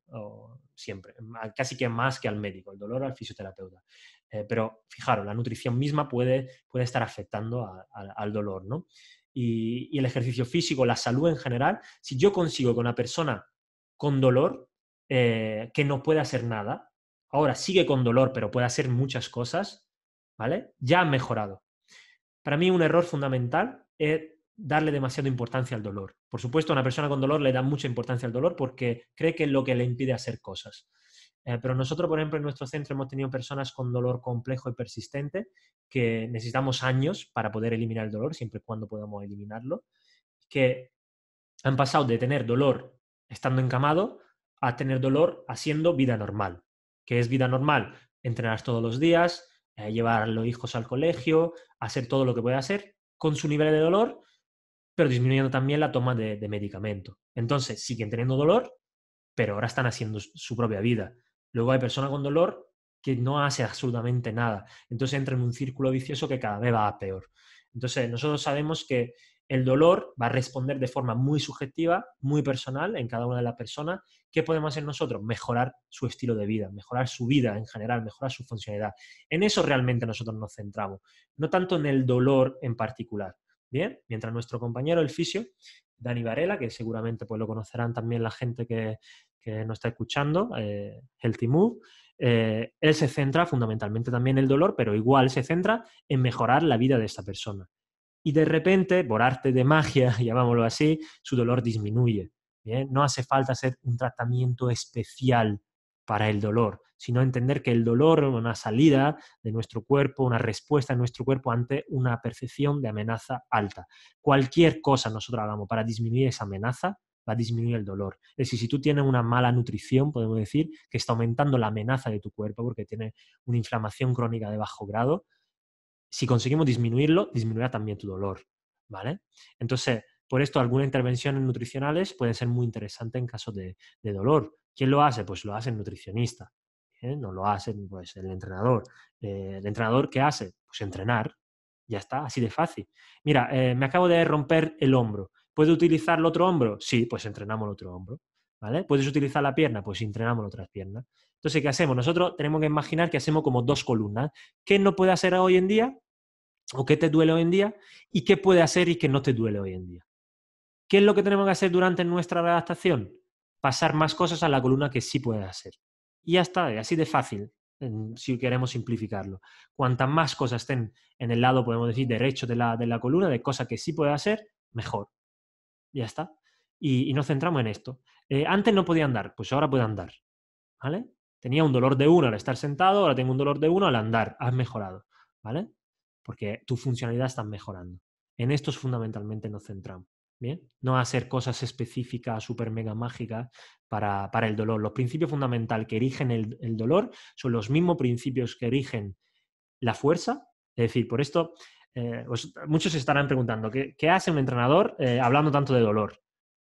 siempre, casi que más que al médico, el dolor al fisioterapeuta. Eh, pero fijaros, la nutrición misma puede, puede estar afectando al dolor, ¿no? Y, el ejercicio físico, la salud en general, si yo consigo que una persona con dolor, eh, que no puede hacer nada, ahora sigue con dolor, pero puede hacer muchas cosas, ¿vale? Ya ha mejorado. Para mí un error fundamental es darle demasiada importancia al dolor. Por supuesto, una persona con dolor le da mucha importancia al dolor porque cree que es lo que le impide hacer cosas. Eh, pero nosotros, por ejemplo, en nuestro centro hemos tenido personas con dolor complejo y persistente que necesitamos años para poder eliminar el dolor, siempre y cuando podamos eliminarlo, que han pasado de tener dolor estando encamado a tener dolor haciendo vida normal. que es vida normal? Entrenar todos los días, eh, llevar a los hijos al colegio, hacer todo lo que pueda hacer con su nivel de dolor pero disminuyendo también la toma de, medicamento. Entonces, siguen teniendo dolor, pero ahora están haciendo su propia vida. Luego hay personas con dolor que no hace absolutamente nada. Entonces entra en un círculo vicioso que cada vez va a peor. Entonces, nosotros sabemos que el dolor va a responder de forma muy subjetiva, muy personal en cada una de las personas. ¿Qué podemos hacer nosotros? Mejorar su estilo de vida, mejorar su vida en general, mejorar su funcionalidad. En eso realmente nosotros nos centramos, no tanto en el dolor en particular bien, mientras nuestro compañero, el fisio, Dani Varela, que seguramente pues, lo conocerán también la gente que, que nos está escuchando, eh, Healthy Move, eh, él se centra fundamentalmente también en el dolor, pero igual se centra en mejorar la vida de esta persona. Y de repente, por arte de magia, llamámoslo así, su dolor disminuye. No hace falta hacer un tratamiento especial para el dolor, sino entender que el dolor es una salida de nuestro cuerpo, una respuesta de nuestro cuerpo ante una percepción de amenaza alta. Cualquier cosa nosotros hagamos para disminuir esa amenaza va a disminuir el dolor. Es decir, si tú tienes una mala nutrición, podemos decir que está aumentando la amenaza de tu cuerpo porque tiene una inflamación crónica de bajo grado, si conseguimos disminuirlo, disminuirá también tu dolor, ¿vale? Entonces, por esto algunas intervenciones nutricionales puede ser muy interesante en caso de, de dolor. ¿Quién lo hace? Pues lo hace el nutricionista. Eh, no lo hace pues, el entrenador. Eh, ¿El entrenador qué hace? Pues entrenar, ya está, así de fácil. Mira, eh, me acabo de romper el hombro. ¿Puedo utilizar el otro hombro? Sí, pues entrenamos el otro hombro. ¿Vale? ¿Puedes utilizar la pierna? Pues entrenamos la otra pierna. Entonces, ¿qué hacemos? Nosotros tenemos que imaginar que hacemos como dos columnas. ¿Qué no puede hacer hoy en día? ¿O qué te duele hoy en día? ¿Y qué puede hacer y qué no te duele hoy en día? ¿Qué es lo que tenemos que hacer durante nuestra adaptación? Pasar más cosas a la columna que sí puede hacer. Y ya está, así de fácil, si queremos simplificarlo. Cuantas más cosas estén en el lado, podemos decir, derecho de la, columna, de cosas que sí pueda hacer, mejor. Ya está. Y, nos centramos en esto. Eh, antes no podía andar, pues ahora puede andar. ¿Vale? Tenía un dolor de uno al estar sentado, ahora tengo un dolor de uno al andar. Has mejorado. ¿Vale? Porque tu funcionalidad está mejorando. En esto fundamentalmente nos centramos. No hacer cosas específicas, súper mega mágicas para, el dolor. Los principios fundamentales que erigen el, dolor son los mismos principios que erigen la fuerza. Es decir, por esto, eh, muchos se estarán preguntando, ¿qué, hace un entrenador eh, hablando tanto de dolor?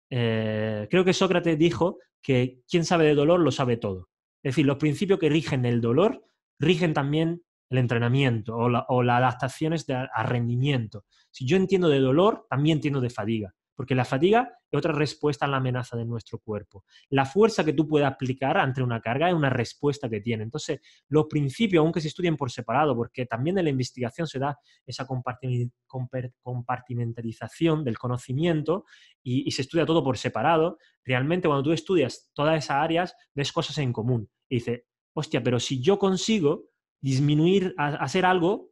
Eh, creo que Sócrates dijo que quien sabe de dolor lo sabe todo. Es decir, los principios que rigen el dolor rigen también el entrenamiento o, las adaptaciones a rendimiento. Si yo entiendo de dolor, también entiendo de fatiga porque la fatiga es otra respuesta a la amenaza de nuestro cuerpo. La fuerza que tú puedes aplicar ante una carga es una respuesta que tiene. Entonces, los principios, aunque se estudien por separado, porque también en la investigación se da esa compartimentalización del conocimiento y, se estudia todo por separado, realmente cuando tú estudias todas esas áreas, ves cosas en común y dices, hostia, pero si yo consigo disminuir, hacer algo,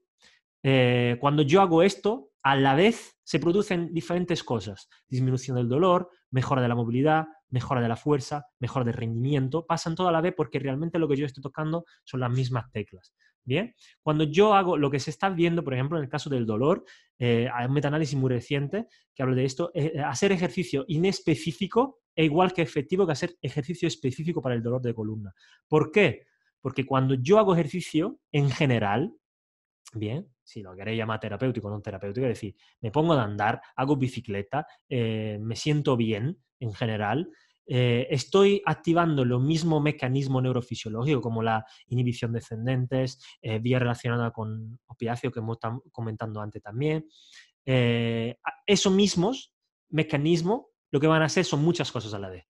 eh, cuando yo hago esto, a la vez se producen diferentes cosas. Disminución del dolor, mejora de la movilidad, mejora de la fuerza, mejora de rendimiento. Pasan a la vez porque realmente lo que yo estoy tocando son las mismas teclas. Bien, cuando yo hago lo que se está viendo, por ejemplo, en el caso del dolor, eh, hay un metaanálisis muy reciente que habla de esto, eh, eh, hacer ejercicio inespecífico es igual que efectivo que hacer ejercicio específico para el dolor de columna. ¿Por qué? Porque cuando yo hago ejercicio en general, bien, si lo queréis llamar terapéutico o no terapéutico, es decir, me pongo a andar, hago bicicleta, eh, me siento bien en general, eh, estoy activando los mismos mecanismos neurofisiológicos como la inhibición descendente, descendentes, eh, vía relacionada con opiáceos que hemos comentando antes también. esos mismos mecanismos lo que van a hacer son muchas cosas a la vez.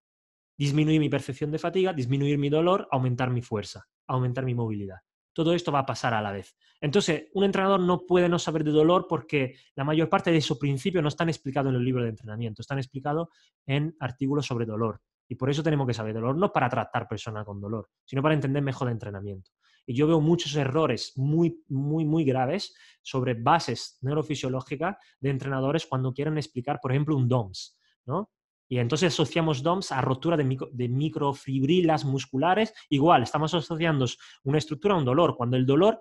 Disminuir mi percepción de fatiga, disminuir mi dolor, aumentar mi fuerza, aumentar mi movilidad todo esto va a pasar a la vez. Entonces, un entrenador no puede no saber de dolor porque la mayor parte de esos principios no están explicados en los libros de entrenamiento, están explicados en artículos sobre dolor. Y por eso tenemos que saber dolor, no para tratar personas con dolor, sino para entender mejor el entrenamiento. Y yo veo muchos errores muy, muy, muy graves sobre bases neurofisiológicas de entrenadores cuando quieren explicar, por ejemplo, un DOMS. ¿no? Y entonces asociamos DOMS a rotura de, microfibrilas musculares. Igual, estamos asociando una estructura a un dolor, cuando el dolor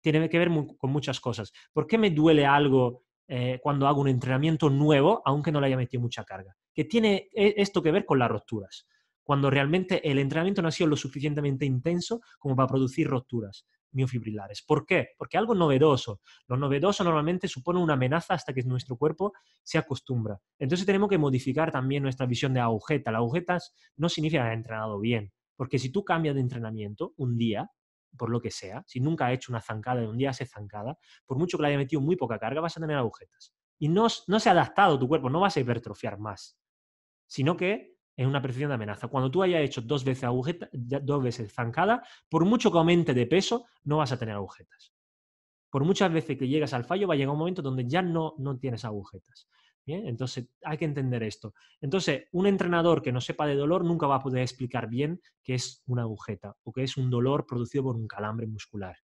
tiene que ver con muchas cosas. ¿Por qué me duele algo eh, cuando hago un entrenamiento nuevo, aunque no le haya metido mucha carga? qué tiene e, esto que ver con las roturas cuando realmente el entrenamiento no ha sido lo suficientemente intenso como para producir rupturas miofibrilares. ¿Por qué? Porque algo novedoso. Lo novedoso normalmente supone una amenaza hasta que nuestro cuerpo se acostumbra. Entonces tenemos que modificar también nuestra visión de agujeta. Las agujetas no significa haber entrenado bien, porque si tú cambias de entrenamiento un día, por lo que sea, si nunca has hecho una zancada y un día hace zancada, por mucho que le haya metido muy poca carga, vas a tener agujetas. Y no se ha adaptado tu cuerpo, no vas a hipertrofiar más, sino que es una percepción de amenaza. Cuando tú hayas hecho dos veces agujeta, dos veces zancada, por mucho que aumente de peso, no vas a tener agujetas. Por muchas veces que llegas al fallo, va a llegar un momento donde ya no, no tienes agujetas. Entonces, hay que entender esto. Entonces, un entrenador que no sepa de dolor nunca va a poder explicar bien qué es una agujeta o qué es un dolor producido por un calambre muscular.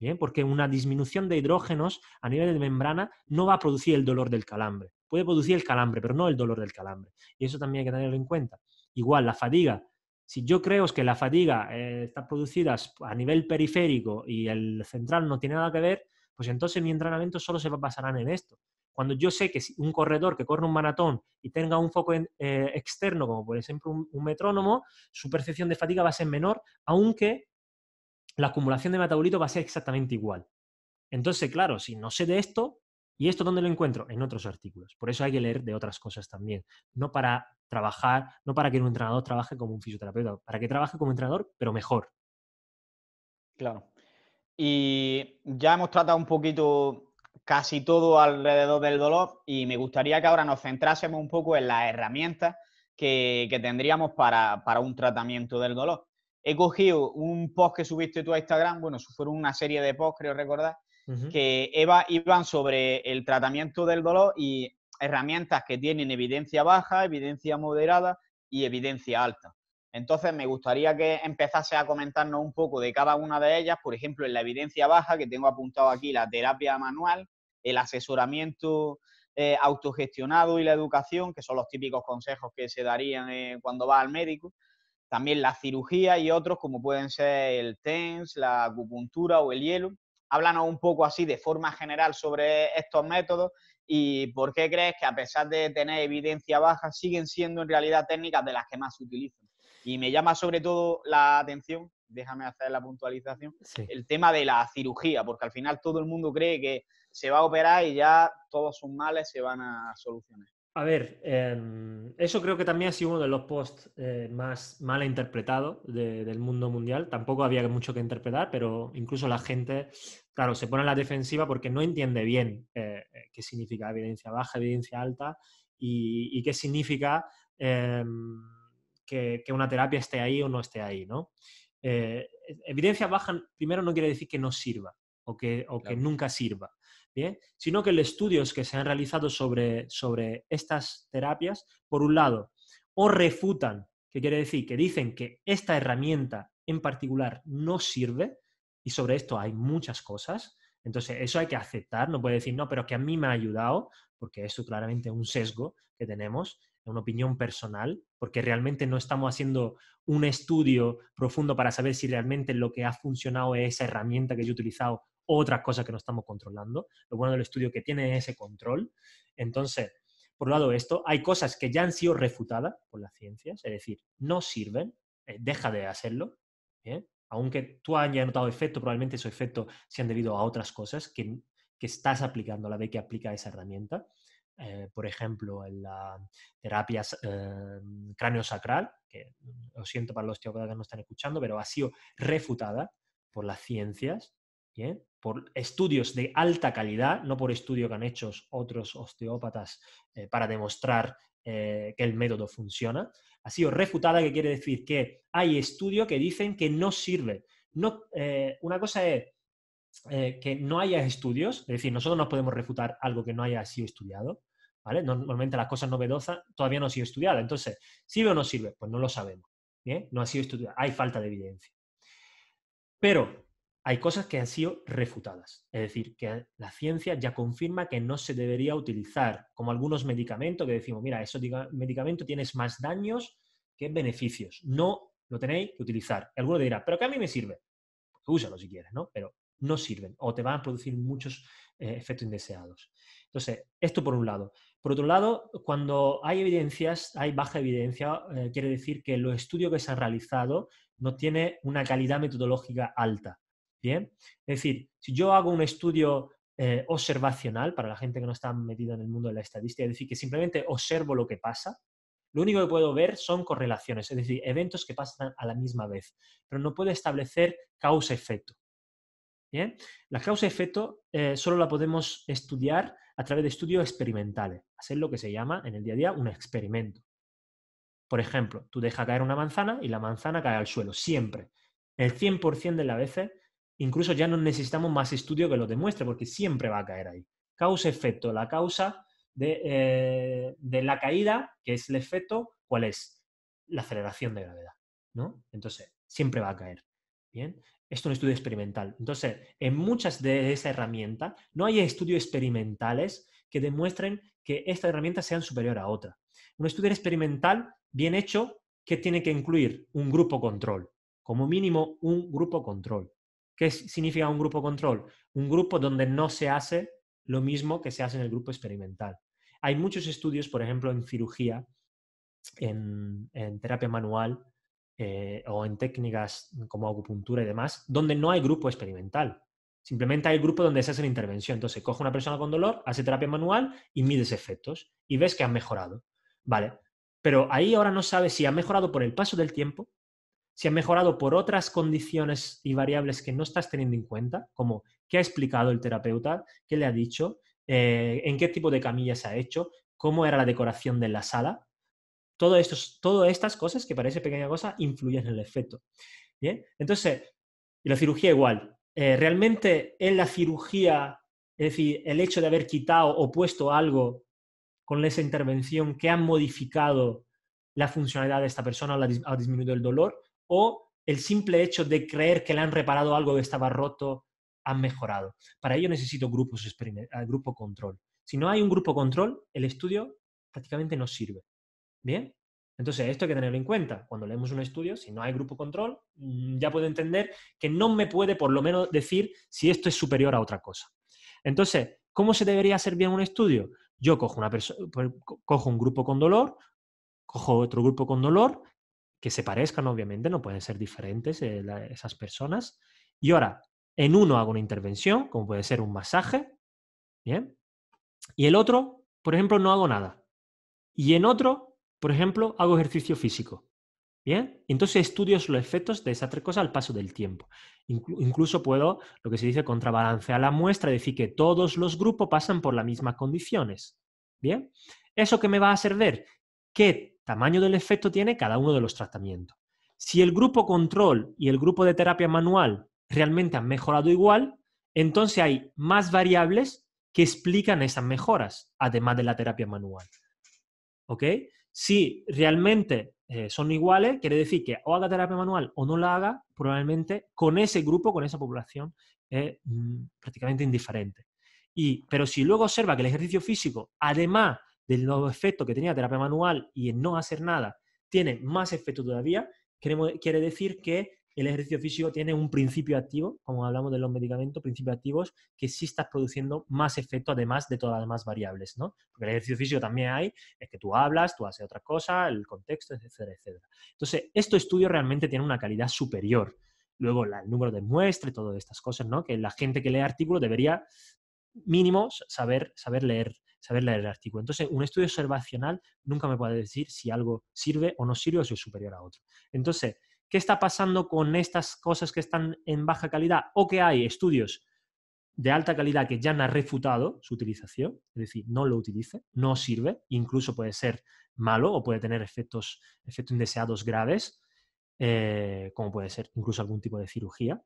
¿eh? porque una disminución de hidrógenos a nivel de membrana no va a producir el dolor del calambre. Puede producir el calambre, pero no el dolor del calambre. Y eso también hay que tenerlo en cuenta. Igual, la fatiga. Si yo creo que la fatiga eh, está producida a nivel periférico y el central no tiene nada que ver, pues entonces mi entrenamiento solo se basará en esto. Cuando yo sé que un corredor que corre un maratón y tenga un foco eh, externo, como por ejemplo un metrónomo, su percepción de fatiga va a ser menor, aunque la acumulación de metabolitos va a ser exactamente igual. Entonces, claro, si no sé de esto, ¿y esto dónde lo encuentro? En otros artículos. Por eso hay que leer de otras cosas también. No para trabajar, no para que un entrenador trabaje como un fisioterapeuta, para que trabaje como entrenador, pero mejor. Claro. Y ya hemos tratado un poquito casi todo alrededor del dolor y me gustaría que ahora nos centrásemos un poco en las herramientas que, tendríamos para un tratamiento del dolor he cogido un post que subiste tú a Instagram, bueno, fueron una serie de posts, creo recordar, que iban sobre el tratamiento del dolor y herramientas que tienen evidencia baja, evidencia moderada y evidencia alta. Entonces, me gustaría que empezase a comentarnos un poco de cada una de ellas, por ejemplo, en la evidencia baja, que tengo apuntado aquí la terapia manual, el asesoramiento eh, autogestionado y la educación, que son los típicos consejos que se darían eh, cuando va al médico también la cirugía y otros como pueden ser el TENS, la acupuntura o el hielo. Háblanos un poco así de forma general sobre estos métodos y por qué crees que a pesar de tener evidencia baja siguen siendo en realidad técnicas de las que más se utilizan. Y me llama sobre todo la atención, déjame hacer la puntualización, el tema de la cirugía, porque al final todo el mundo cree que se va a operar y ya todos sus males se van a solucionar. A ver, em, eso creo que también ha sido uno de los posts eh, más mal interpretados del mundo mundial. Tampoco había mucho que interpretar, pero incluso la gente, claro, se pone en la defensiva porque no entiende bien eh, eh, qué significa evidencia baja, evidencia alta y, qué significa em, que, una terapia esté ahí o no esté ahí, ¿no? evidencia baja primero no quiere decir que no sirva o que nunca sirva. Sino que los estudios que se han realizado sobre, sobre estas terapias, por un lado, o refutan, que quiere decir que dicen que esta herramienta en particular no sirve, y sobre esto hay muchas cosas, entonces eso hay que aceptar, no puede decir, no, pero que a mí me ha ayudado, porque eso claramente es un sesgo que tenemos, una opinión personal, porque realmente no estamos haciendo un estudio profundo para saber si realmente lo que ha funcionado es esa herramienta que yo he utilizado otras cosas que no estamos controlando. Lo bueno del estudio que tiene ese control. Entonces, por un lado esto, hay cosas que ya han sido refutadas por las ciencias, es decir, no sirven, eh, deja de hacerlo, ¿eh? aunque tú hayas notado efecto, probablemente esos efectos sean debido a otras cosas que, estás aplicando, la vez que aplica esa herramienta. Eh, por ejemplo, en la terapia cráneo-sacral, que mm, lo siento para los teóricos que no están escuchando, pero ha sido refutada por las ciencias por estudios de alta calidad, no por estudio que han hecho otros osteópatas eh, para demostrar eh, que el método funciona, ha sido refutada, que quiere decir que hay estudios que dicen que no sirve. No, eh, una cosa es que no haya estudios, es decir, nosotros no podemos refutar algo que no haya sido estudiado, Normalmente las cosas novedosas todavía no han sido estudiadas, entonces, ¿sirve o no sirve? Pues no lo sabemos, No ha sido estudiado, hay falta de evidencia. Pero hay cosas que han sido refutadas. Es decir, que la ciencia ya confirma que no se debería utilizar, como algunos medicamentos que decimos, mira, esos medicamentos tienes más daños que beneficios. No lo tenéis que utilizar. Algunos alguno dirá, pero que a mí me sirve. Pues úsalo si quieres, ¿no? Pero no sirven o te van a producir muchos eh, efectos indeseados. Entonces, esto por un lado. Por otro lado, cuando hay evidencias, hay baja evidencia, eh, quiere decir que los estudios que se han realizado no tiene una calidad metodológica alta es decir, si yo hago un estudio eh, observacional para la gente que no está metida en el mundo de la estadística, es decir, que simplemente observo lo que pasa, lo único que puedo ver son correlaciones, es decir, eventos que pasan a la misma vez, pero no puedo establecer causa-efecto. la causa-efecto eh, solo la podemos estudiar a través de estudios experimentales, hacer lo que se llama en el día a día un experimento. Por ejemplo, tú dejas caer una manzana y la manzana cae al suelo, siempre. El 100% de las veces incluso ya no necesitamos más estudio que lo demuestre, porque siempre va a caer ahí. Causa-efecto, la causa eh, de, la caída, que es el efecto, ¿cuál es? La aceleración de gravedad, ¿no? Entonces, siempre va a caer, ¿bien? Esto es un estudio experimental. Entonces, en muchas de esas herramientas no hay estudios experimentales que demuestren que esta herramienta sean superior a otra. Un estudio experimental bien hecho que tiene que incluir un grupo control, como mínimo un grupo control. ¿Qué significa un grupo control? Un grupo donde no se hace lo mismo que se hace en el grupo experimental. Hay muchos estudios, por ejemplo, en cirugía, en, terapia manual eh, o en técnicas como acupuntura y demás, donde no hay grupo experimental. Simplemente hay el grupo donde se hace la intervención. Entonces, coge una persona con dolor, hace terapia manual y mides efectos y ves que han mejorado. Vale, pero ahí ahora no sabes si ha mejorado por el paso del tiempo si ha mejorado por otras condiciones y variables que no estás teniendo en cuenta, como qué ha explicado el terapeuta, qué le ha dicho, eh, en qué tipo de camilla se ha hecho, cómo era la decoración de la sala. Todo todas estas cosas, que parece pequeña cosa, influyen en el efecto. ¿Bien? Entonces, y la cirugía igual. Eh, realmente en la cirugía, es decir, el hecho de haber quitado o puesto algo con esa intervención que ha modificado la funcionalidad de esta persona o, la, disminuido el dolor, o el simple hecho de creer que le han reparado algo que estaba roto, han mejorado. Para ello necesito grupos ah, grupo control. Si no hay un grupo control, el estudio prácticamente no sirve. ¿Bien? Entonces, esto hay que tenerlo en cuenta. Cuando leemos un estudio, si no hay grupo control, mm, ya puedo entender que no me puede por lo menos decir si esto es superior a otra cosa. Entonces, ¿cómo se debería hacer bien un estudio? Yo cojo, pues, cojo un grupo con dolor, cojo otro grupo con dolor, que se parezcan, obviamente, no pueden ser diferentes eh, esas personas. Y ahora, en uno hago una intervención, como puede ser un masaje, ¿bien? Y el otro, por ejemplo, no hago nada. Y en otro, por ejemplo, hago ejercicio físico. ¿Bien? Entonces estudio los efectos de esas tres cosas al paso del tiempo. incluso puedo, lo que se dice, contrabalancear la muestra, decir que todos los grupos pasan por las mismas condiciones. ¿Bien? ¿Eso que me va a hacer ver? Que tamaño del efecto tiene cada uno de los tratamientos. Si el grupo control y el grupo de terapia manual realmente han mejorado igual, entonces hay más variables que explican esas mejoras, además de la terapia manual. ¿Ok? Si realmente eh, son iguales, quiere decir que o haga terapia manual o no la haga, probablemente con ese grupo, con esa población, es mm, prácticamente indiferente. Y, pero si luego observa que el ejercicio físico, además del nuevo efecto que tenía terapia manual y en no hacer nada tiene más efecto todavía, quiere decir que el ejercicio físico tiene un principio activo, como hablamos de los medicamentos, principios activos, que sí estás produciendo más efecto además de todas las demás variables, ¿no? Porque el ejercicio físico también hay, es que tú hablas, tú haces otra cosa, el contexto, etcétera, etcétera. Entonces, estos estudio realmente tiene una calidad superior. Luego, el número de muestras, todas estas cosas, ¿no? Que la gente que lee artículos debería mínimo saber, saber leer saber leer el artículo. Entonces, un estudio observacional nunca me puede decir si algo sirve o no sirve o si es superior a otro. Entonces, ¿qué está pasando con estas cosas que están en baja calidad o que hay estudios de alta calidad que ya han refutado su utilización? Es decir, no lo utilice, no sirve, incluso puede ser malo o puede tener efectos, efectos indeseados graves, eh, como puede ser incluso algún tipo de cirugía.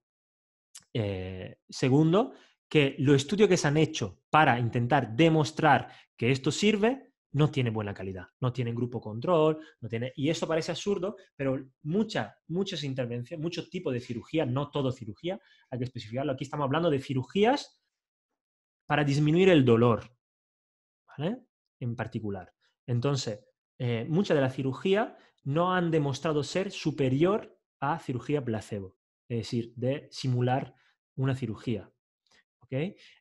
Eh, segundo, que los estudios que se han hecho para intentar demostrar que esto sirve no tiene buena calidad, no tienen grupo control, no tiene y eso parece absurdo, pero muchas, muchas intervenciones, muchos tipos de cirugía, no todo cirugía, hay que especificarlo. Aquí estamos hablando de cirugías para disminuir el dolor, ¿vale? En particular. Entonces, eh, muchas de la cirugía no han demostrado ser superior a cirugía placebo, es decir, de simular una cirugía.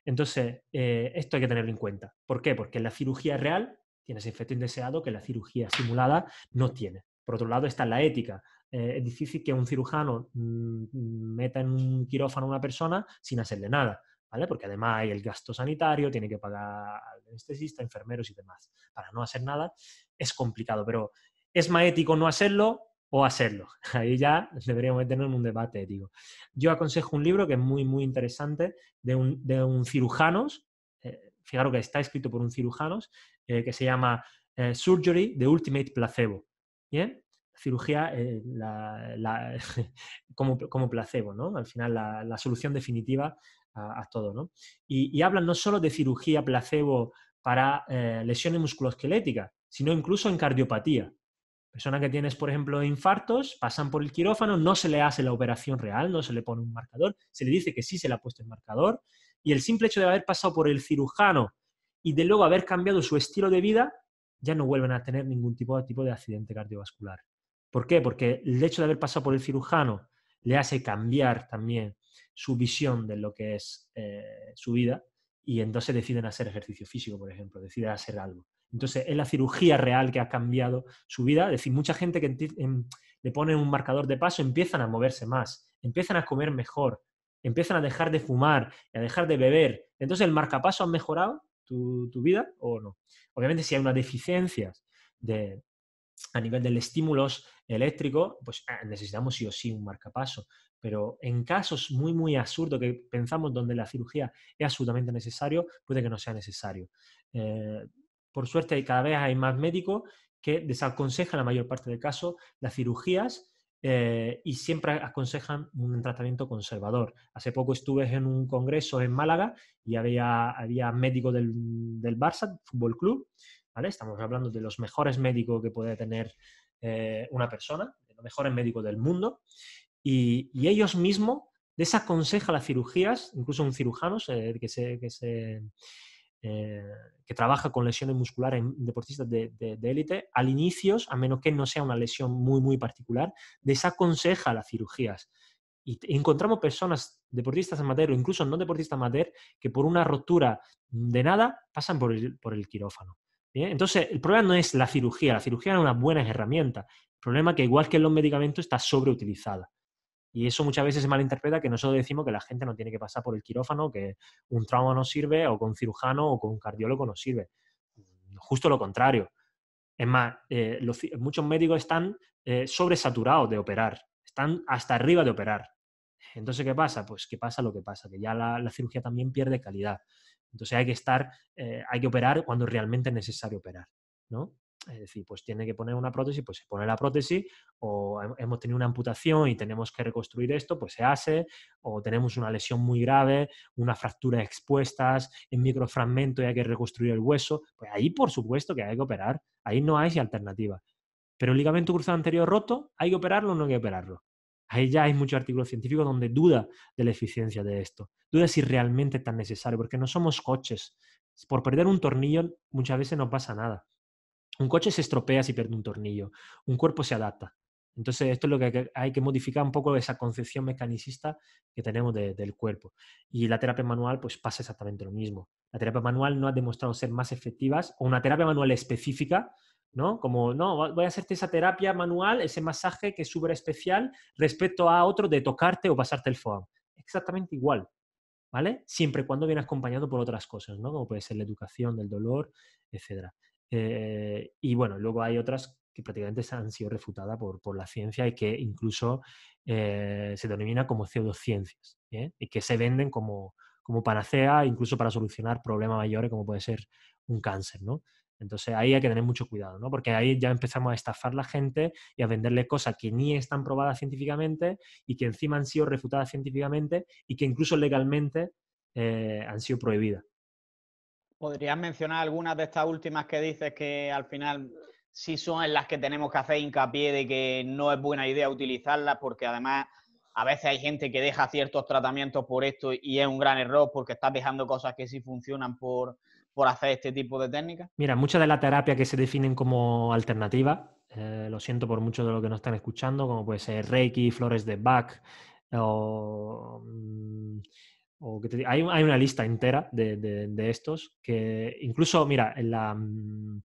Entonces, eh, esto hay que tenerlo en cuenta. ¿Por qué? Porque en la cirugía real tiene ese efecto indeseado que la cirugía simulada no tiene. Por otro lado está la ética. Eh, es difícil que un cirujano mm, meta en un quirófano a una persona sin hacerle nada. ¿Vale? Porque además hay el gasto sanitario, tiene que pagar al anestesista, enfermeros y demás. Para no hacer nada es complicado, pero ¿es más ético no hacerlo? o hacerlo. Ahí ya deberíamos tener un debate digo. Yo aconsejo un libro que es muy, muy interesante de un, de un cirujanos, eh, fijaros que está escrito por un cirujano eh, que se llama eh, Surgery, The Ultimate Placebo. ¿Bien? Cirugía como, placebo, ¿no? Al final la, solución definitiva a, todo, ¿no? y, hablan no solo de cirugía placebo para lesiones musculoesqueléticas, sino incluso en cardiopatía. Persona que tienes, por ejemplo, infartos, pasan por el quirófano, no se le hace la operación real, no se le pone un marcador, se le dice que sí se le ha puesto el marcador, y el simple hecho de haber pasado por el cirujano y de luego haber cambiado su estilo de vida, ya no vuelven a tener ningún tipo de, tipo de accidente cardiovascular. ¿Por qué? Porque el hecho de haber pasado por el cirujano le hace cambiar también su visión de lo que es eh, su vida y entonces deciden hacer ejercicio físico, por ejemplo, deciden hacer algo. Entonces, es la cirugía real que ha cambiado su vida. Es decir, mucha gente que em, le ponen un marcador de paso empiezan a moverse más, empiezan a comer mejor, empiezan a dejar de fumar y a dejar de beber. Entonces, ¿el marcapaso ha mejorado tu, vida o no? Obviamente, si hay una deficiencia de, a nivel del estímulo eléctrico, pues ah, necesitamos sí o sí un marcapaso. Pero en casos muy, muy absurdos que pensamos donde la cirugía es absolutamente necesario, puede que no sea necesario. Eh, por suerte, cada vez hay más médicos que desaconsejan la mayor parte del caso las cirugías eh, y siempre aconsejan un tratamiento conservador. Hace poco estuve en un congreso en Málaga y había, había médicos del, del Barça, Fútbol Club, ¿vale? Estamos hablando de los mejores médicos que puede tener eh, una persona, de los mejores médicos del mundo, y, ellos mismos desaconsejan las cirugías, incluso un cirujano que que se eh, que trabaja con lesiones musculares en deportistas de, élite, al inicio, a menos que no sea una lesión muy, muy particular, desaconseja las cirugías. Y encontramos personas, deportistas amateur o incluso no deportistas amateur, que por una rotura de nada pasan por el, quirófano. Entonces, el problema no es la cirugía, la cirugía es una buena herramienta. El problema que, igual que los medicamentos, está sobreutilizada. Y eso muchas veces se malinterpreta que nosotros decimos que la gente no tiene que pasar por el quirófano, que un trauma no sirve, o con cirujano o con cardiólogo no sirve. Mm, justo lo contrario. Es más, eh, muchos médicos están eh, sobresaturados de operar, están hasta arriba de operar. Entonces, ¿qué pasa? Pues que pasa lo que pasa, que ya la, cirugía también pierde calidad. Entonces hay que estar, eh, hay que operar cuando realmente es necesario operar, ¿no? es decir, pues tiene que poner una prótesis, pues se pone la prótesis, o hemos tenido una amputación y tenemos que reconstruir esto, pues se hace, o tenemos una lesión muy grave, una fractura expuestas en microfragmento y hay que reconstruir el hueso, pues ahí por supuesto que hay que operar, ahí no hay alternativa. Pero el ligamento cruzado anterior roto, ¿hay que operarlo o no hay que operarlo? Ahí ya hay muchos artículos científicos donde duda de la eficiencia de esto, duda si realmente es tan necesario, porque no somos coches. Por perder un tornillo muchas veces no pasa nada un coche se estropea si pierde un tornillo, un cuerpo se adapta. Entonces, esto es lo que hay que modificar un poco esa concepción mecanicista que tenemos del cuerpo. Y la terapia manual, pues pasa exactamente lo mismo. La terapia manual no ha demostrado ser más efectiva o una terapia manual específica, ¿no? Como, no, voy a hacerte esa terapia manual, ese masaje que es súper especial respecto a otro de tocarte o pasarte el foam. Exactamente igual, ¿vale? Siempre cuando viene acompañado por otras cosas, ¿no? Como puede ser la educación del dolor, etcétera. Eh, y bueno, luego hay otras que prácticamente han sido refutadas por, la ciencia y que incluso eh, se denomina como pseudociencias ¿eh? y que se venden como, como panacea incluso para solucionar problemas mayores como puede ser un cáncer, ¿no? Entonces ahí hay que tener mucho cuidado, ¿no? Porque ahí ya empezamos a estafar a la gente y a venderle cosas que ni están probadas científicamente y que encima han sido refutadas científicamente y que incluso legalmente han sido prohibidas. ¿Podrías mencionar algunas de estas últimas que dices que al final sí son las que tenemos que hacer hincapié de que no es buena idea utilizarlas porque además a veces hay gente que deja ciertos tratamientos por esto y es un gran error porque estás dejando cosas que sí funcionan por, hacer este tipo de técnicas? Mira, muchas de las terapias que se definen como alternativas, eh, lo siento por mucho de lo que nos están escuchando, como puede ser Reiki, flores de Bach o mm, hay, una lista entera de, estos que incluso, mira, mm,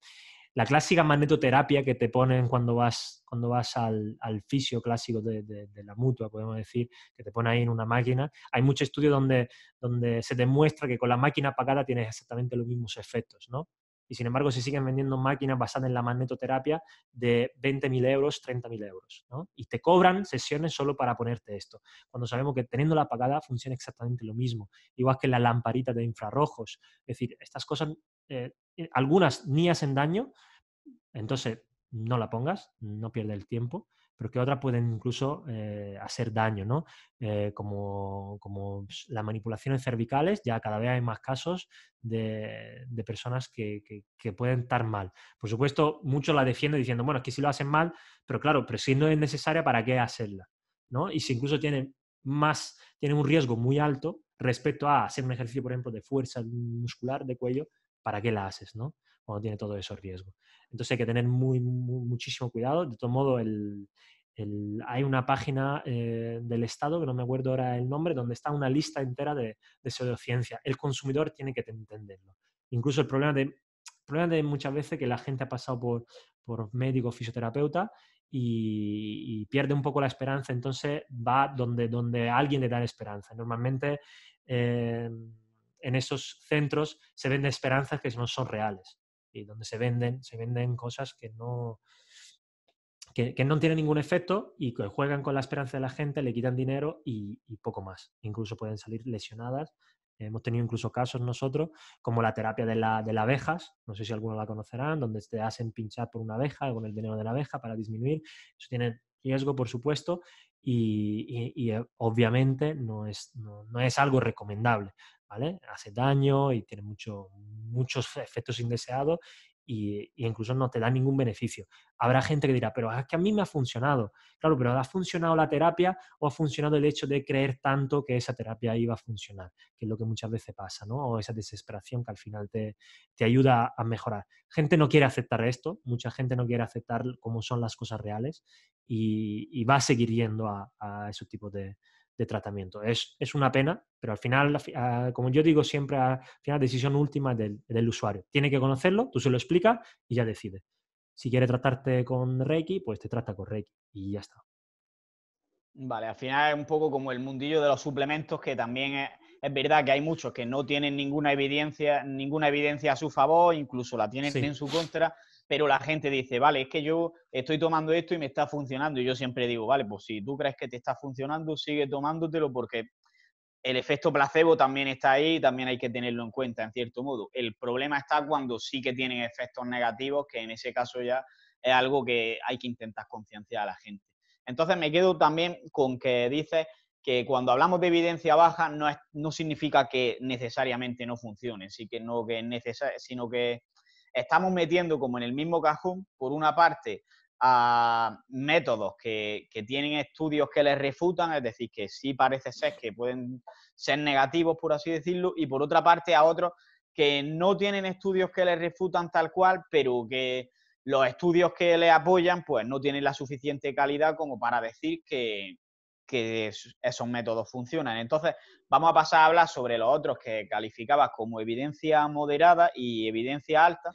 la, clásica magnetoterapia que te ponen cuando vas, cuando vas al, al fisio clásico de, la mutua, podemos decir, que te pone ahí en una máquina, hay muchos estudios donde, donde se demuestra que con la máquina apagada tienes exactamente los mismos efectos, ¿no? y sin embargo se siguen vendiendo máquinas basadas en la magnetoterapia de 20.000 euros, 30.000 euros, ¿no? Y te cobran sesiones solo para ponerte esto, cuando sabemos que teniendo la apagada funciona exactamente lo mismo, igual que la lamparita de infrarrojos. Es decir, estas cosas, eh, eh, algunas ni hacen daño, entonces no la pongas, no pierdes el tiempo, pero que otras pueden incluso eh, hacer daño, ¿no? Eh, como, como las manipulaciones cervicales, ya cada vez hay más casos de, personas que, que, pueden estar mal. Por supuesto, muchos la defienden diciendo, bueno, es que si lo hacen mal, pero claro, pero si no es necesaria, ¿para qué hacerla? ¿no? Y si incluso tiene más, tiene un riesgo muy alto respecto a hacer un ejercicio, por ejemplo, de fuerza muscular de cuello, ¿para qué la haces? ¿no? cuando tiene todo esos riesgos. Entonces hay que tener muchísimo cuidado. De todo modo, hay una página eh, del Estado, que no me acuerdo ahora el nombre, donde está una lista entera de, pseudociencia. El consumidor tiene que entenderlo. Incluso el problema de, muchas veces que la gente ha pasado por, médico o fisioterapeuta, y, pierde un poco la esperanza, entonces va donde, alguien le da esperanza. Normalmente eh, en esos centros se venden esperanzas que no son reales y donde se venden, se venden cosas que no, que, no tienen ningún efecto y que juegan con la esperanza de la gente, le quitan dinero y, poco más. Incluso pueden salir lesionadas. Hemos tenido incluso casos nosotros, como la terapia de, la, de las abejas, no sé si algunos la conocerán, donde te hacen pinchar por una abeja con el veneno de la abeja para disminuir. Eso tiene riesgo, por supuesto, y, eh, obviamente no es, no es algo recomendable. Hace daño y tiene muchos e-, efectos indeseados y, incluso no te da ningún beneficio. Habrá gente que dirá, pero es que a mí me ha funcionado. Claro, pero ¿ha funcionado la terapia o ha funcionado el hecho de creer tanto que esa terapia iba a funcionar? Que es lo que muchas veces pasa, ¿no? O esa desesperación que al final te, ayuda a mejorar. Gente no quiere aceptar esto, mucha gente no quiere aceptar cómo son las cosas reales y, va a seguir yendo a, a esos tipos de, de tratamiento. Es, una pena, pero al final, ah, como yo digo siempre, ah, al final decisión última del, del usuario. Tiene que conocerlo, tú se lo explicas y ya decide. Si quiere tratarte con Reiki, pues te trata con Reiki y ya está. Vale, al final es un poco como el mundillo de los suplementos, que también es, verdad que hay muchos que no tienen ninguna evidencia, ninguna evidencia a su favor, incluso la tienen en su contra pero la gente dice, vale, es que yo estoy tomando esto y me está funcionando. Y yo siempre digo, vale, pues si tú crees que te está funcionando, sigue tomándotelo porque el efecto placebo también está ahí y también hay que tenerlo en cuenta, en cierto modo. El problema está cuando sí que tienen efectos negativos, que en ese caso ya es algo que hay que intentar concienciar a la gente. Entonces me quedo también con que dices que cuando hablamos de evidencia baja no, no significa que necesariamente no funcione, sí que no que sino que estamos metiendo como en el mismo cajón, por una parte, a métodos que, que, tienen estudios que les refutan, es decir, que sí parece ser que pueden ser negativos, por así decirlo, y por otra parte a otros que no tienen estudios que les refutan tal cual, pero que los estudios que les apoyan pues no tienen la suficiente calidad como para decir que, que esos métodos funcionan. Entonces, vamos a pasar a hablar sobre los otros que calificabas como evidencia moderada y evidencia alta,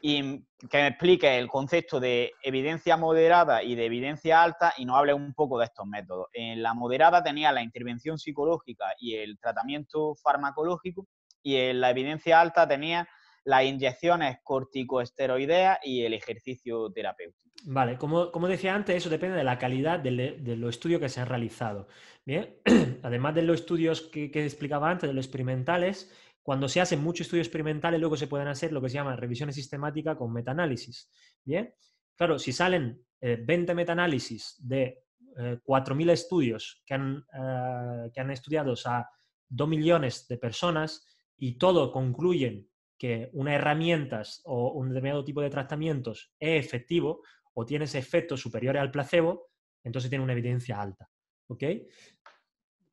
y que me explique el concepto de evidencia moderada y de evidencia alta y nos hable un poco de estos métodos. En eh, la moderada tenía la intervención psicológica y el tratamiento farmacológico, y en la evidencia alta tenía la las inyecciones corticoesteroideas y el ejercicio terapéutico. Vale, como, decía antes, eso depende de la calidad de, los estudios que se han realizado. Bien, además de los estudios que, explicaba antes, de los experimentales, cuando se hacen muchos estudios experimentales, luego se pueden hacer lo que se llama revisiones sistemáticas con metaanálisis. Bien, claro, si salen eh, 20 metaanálisis de eh, 4.000 estudios que han, eh, que han estudiado a 2 millones de personas y todo concluyen que una herramientas o un determinado tipo de tratamientos es efectivo o tienes efectos superiores al placebo, entonces tiene una evidencia alta. ¿Ok?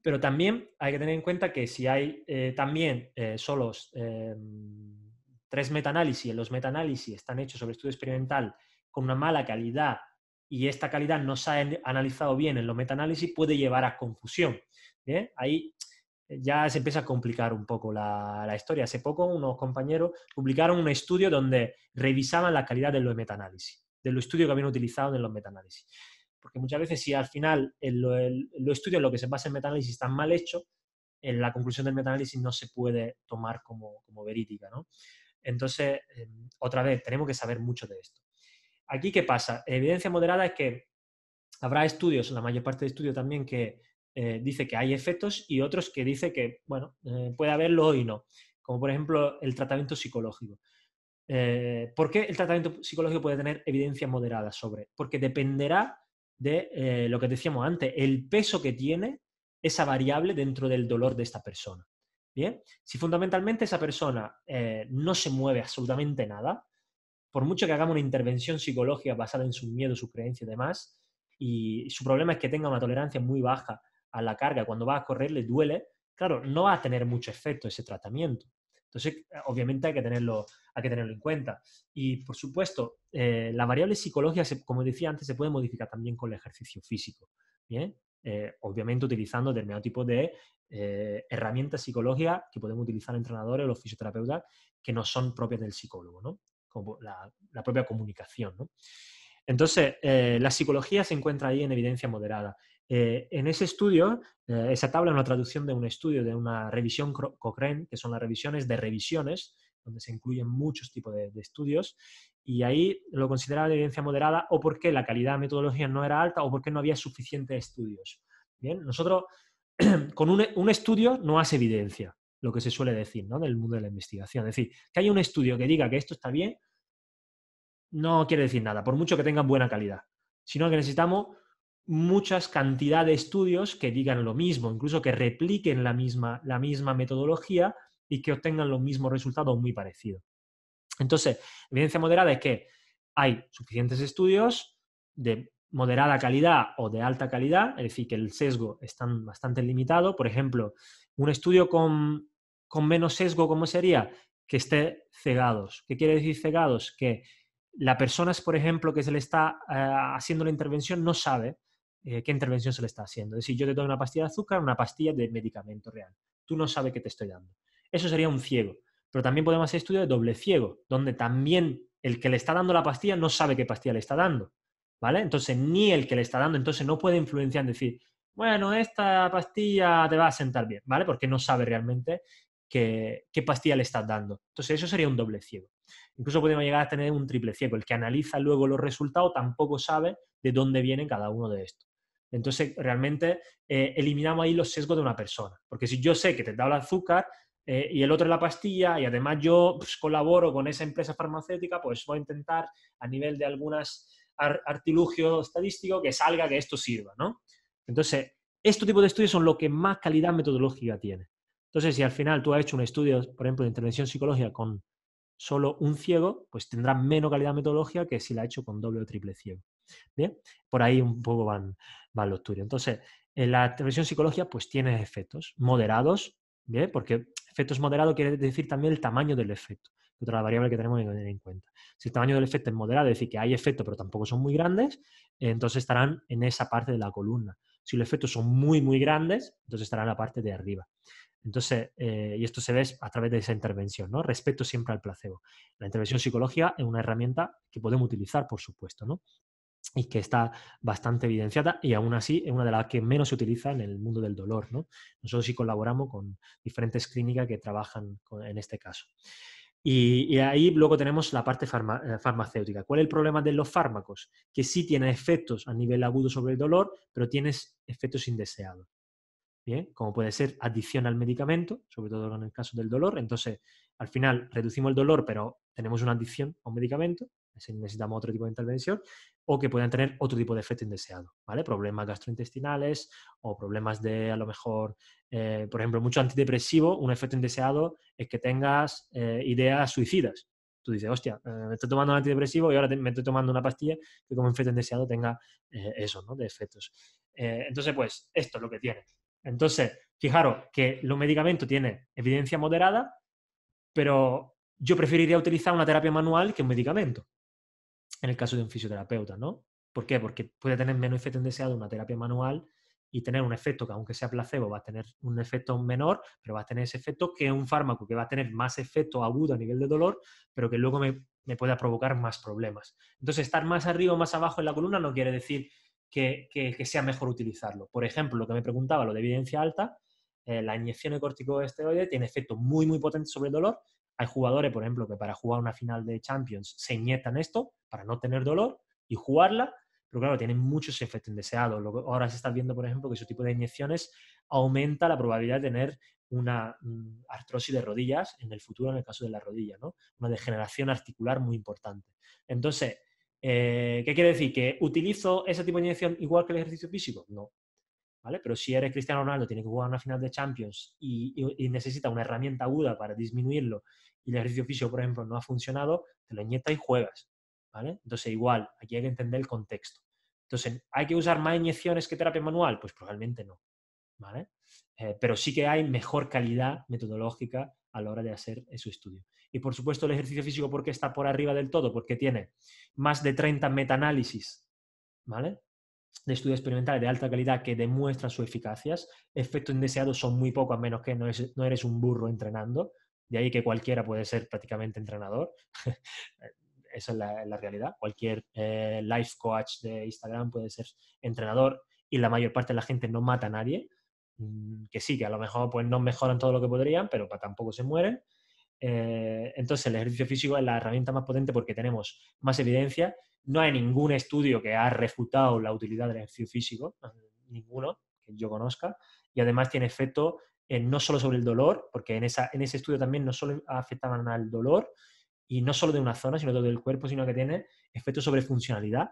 Pero también hay que tener en cuenta que si hay eh, también eh, solos tres eh, tres metaanálisis, los metaanálisis están hechos sobre estudio experimental con una mala calidad y esta calidad no se ha analizado bien en los metaanálisis, puede llevar a confusión. Ahí ya se empieza a complicar un poco la, historia. Hace poco unos compañeros publicaron un estudio donde revisaban la calidad de los metaanálisis, de los estudios que habían utilizado en los metaanálisis. Porque muchas veces si al final el, los estudios en los que se basa el metaanálisis están mal hechos, en la conclusión del metaanálisis no se puede tomar como, como verídica. Entonces, em, otra vez, tenemos que saber mucho de esto. Aquí, ¿qué pasa? Evidencia moderada es que habrá estudios, la mayor parte de estudios también, que eh, dice que hay efectos y otros que dice que, bueno, eh, puede haberlo y no, como por ejemplo el tratamiento psicológico. Eh, ¿Por qué el tratamiento psicológico puede tener evidencia moderada sobre? Porque dependerá de lo que decíamos antes, el peso que tiene esa variable dentro del dolor de esta persona. Bien, si fundamentalmente esa persona no se mueve absolutamente nada, por mucho que hagamos una intervención psicológica basada en su miedo, su creencia y demás, y su problema es que tenga una tolerancia muy baja a la carga, cuando va a correr le duele, claro, no va a tener mucho efecto ese tratamiento. Entonces, eh, obviamente hay que tenerlo, hay que tenerlo en cuenta. Y, por supuesto, eh, la variable psicología, como decía antes, se puede modificar también con el ejercicio físico. ¿bien? Eh, obviamente utilizando determinado tipo de herramientas psicológicas que podemos utilizar entrenadores o fisioterapeutas que no son propias del psicólogo, ¿no? como la, la propia comunicación. ¿no? Entonces, la psicología se encuentra ahí en evidencia moderada eh, en ese estudio, eh, esa tabla es una traducción de un estudio, de una revisión Cochrane, que son las revisiones de revisiones, donde se incluyen muchos tipos de, estudios, y ahí lo consideraba evidencia moderada o porque la calidad de metodología no era alta o porque no había suficientes estudios. Bien, nosotros con un, estudio no hace evidencia, lo que se suele decir ¿no? del mundo de la investigación. Es decir, que hay un estudio que diga que esto está bien, no quiere decir nada, por mucho que tengan buena calidad, sino que necesitamos muchas cantidades de estudios que digan lo mismo, incluso que repliquen la misma, metodología y que obtengan los mismos resultados muy parecidos. Entonces, evidencia moderada es que hay suficientes estudios de moderada calidad o de alta calidad, es decir, que el sesgo está bastante limitado. Por ejemplo, un estudio con, menos sesgo, ¿cómo sería? Que esté cegados. ¿Qué quiere decir cegados? Que la persona, por ejemplo, que se le está eh, haciendo la intervención no sabe eh, qué intervención se le está haciendo. Es decir, yo te doy una pastilla de azúcar, una pastilla de medicamento real. Tú no sabes qué te estoy dando. Eso sería un ciego. Pero también podemos hacer estudios de doble ciego, donde también el que le está dando la pastilla no sabe qué pastilla le está dando. ¿Vale? Entonces, ni el que le está dando, entonces no puede influenciar en decir, bueno, esta pastilla te va a sentar bien, ¿vale? Porque no sabe realmente qué, qué pastilla le estás dando. Entonces, eso sería un doble ciego. Incluso podemos llegar a tener un triple ciego. El que analiza luego los resultados tampoco sabe de dónde viene cada uno de estos. Entonces, realmente eh, eliminamos ahí los sesgos de una persona. Porque si yo sé que te da el azúcar eh, y el otro la pastilla, y además yo pues, colaboro con esa empresa farmacéutica, pues voy a intentar a nivel de algunas artilugios estadísticos que salga que esto sirva, ¿no? Entonces, este tipo de estudios son lo que más calidad metodológica tiene. Entonces, si al final tú has hecho un estudio, por ejemplo, de intervención psicológica con solo un ciego, pues tendrá menos calidad metodológica que si la ha hecho con doble o triple ciego. ¿Bien? Por ahí un poco van entonces, en la intervención psicológica, pues tiene efectos moderados, ¿bien? Porque efectos moderados quiere decir también el tamaño del efecto, otra variable que tenemos que tener en cuenta. Si el tamaño del efecto es moderado, es decir, que hay efectos, pero tampoco son muy grandes, entonces estarán en esa parte de la columna. Si los efectos son muy, muy grandes, entonces estarán en la parte de arriba. Entonces, eh, y esto se ve a través de esa intervención, ¿no? Respecto siempre al placebo. La intervención psicológica es una herramienta que podemos utilizar, por supuesto, ¿no? y que está bastante evidenciada y aún así es una de las que menos se utiliza en el mundo del dolor. ¿no? Nosotros sí colaboramos con diferentes clínicas que trabajan en este caso. Y, ahí luego tenemos la parte eh, farmacéutica. ¿Cuál es el problema de los fármacos? Que sí tiene efectos a nivel agudo sobre el dolor, pero tienes efectos indeseados. ¿Bien? Como puede ser adicción al medicamento, sobre todo en el caso del dolor. Entonces, al final reducimos el dolor, pero tenemos una adicción a un medicamento necesitamos otro tipo de intervención o que puedan tener otro tipo de efecto indeseado, ¿vale? Problemas gastrointestinales o problemas de, a lo mejor, eh, por ejemplo, mucho antidepresivo, un efecto indeseado es que tengas eh, ideas suicidas. Tú dices, hostia, eh, me estoy tomando un antidepresivo y ahora me estoy tomando una pastilla que como efecto indeseado tenga eso, ¿no? De efectos. entonces, pues, esto es lo que tiene. Entonces, fijaros que los medicamentos tienen evidencia moderada, pero yo preferiría utilizar una terapia manual que un medicamento en el caso de un fisioterapeuta, ¿no? ¿Por qué? Porque puede tener menos efecto indeseado una terapia manual y tener un efecto que aunque sea placebo va a tener un efecto menor, pero va a tener ese efecto que un fármaco que va a tener más efecto agudo a nivel de dolor, pero que luego me, pueda provocar más problemas. Entonces, estar más arriba o más abajo en la columna no quiere decir que, sea mejor utilizarlo. Por ejemplo, lo que me preguntaba, lo de evidencia alta, eh, la inyección de corticosteroide tiene efecto muy, muy potente sobre el dolor, hay jugadores, por ejemplo, que para jugar una final de Champions se inyectan esto para no tener dolor y jugarla, pero claro, tienen muchos efectos indeseados. ahora se está viendo, por ejemplo, que ese tipo de inyecciones aumenta la probabilidad de tener una mm, artrosis de rodillas en el futuro, en el caso de la rodilla, ¿no? Una degeneración articular muy importante. Entonces, eh, ¿qué quiere decir? ¿Que utilizo ese tipo de inyección igual que el ejercicio físico? No. ¿vale? Pero si eres Cristiano Ronaldo, tiene que jugar una final de Champions y, necesitas necesita una herramienta aguda para disminuirlo y el ejercicio físico, por ejemplo, no ha funcionado, te lo inyectas y juegas, ¿vale? Entonces, igual, aquí hay que entender el contexto. Entonces, ¿hay que usar más inyecciones que terapia manual? Pues probablemente no, ¿vale? Eh, pero sí que hay mejor calidad metodológica a la hora de hacer su estudio. Y por supuesto el ejercicio físico, porque está por arriba del todo? Porque tiene más de 30 metaanálisis, ¿vale? de estudios experimentales de alta calidad que demuestran sus eficacias. Efectos indeseados son muy pocos, a menos que no, eres un burro entrenando. De ahí que cualquiera puede ser prácticamente entrenador. Esa es la, realidad. Cualquier eh, life coach de Instagram puede ser entrenador y la mayor parte de la gente no mata a nadie. Mm, que sí, que a lo mejor pues, no mejoran todo lo que podrían, pero tampoco se mueren. Eh, entonces, el ejercicio físico es la herramienta más potente porque tenemos más evidencia no hay ningún estudio que ha refutado la utilidad del ejercicio físico, ninguno que yo conozca, y además tiene efecto en no solo sobre el dolor, porque en, esa, en ese estudio también no solo afectaban al dolor, y no solo de una zona, sino todo el cuerpo, sino que tiene efecto sobre funcionalidad,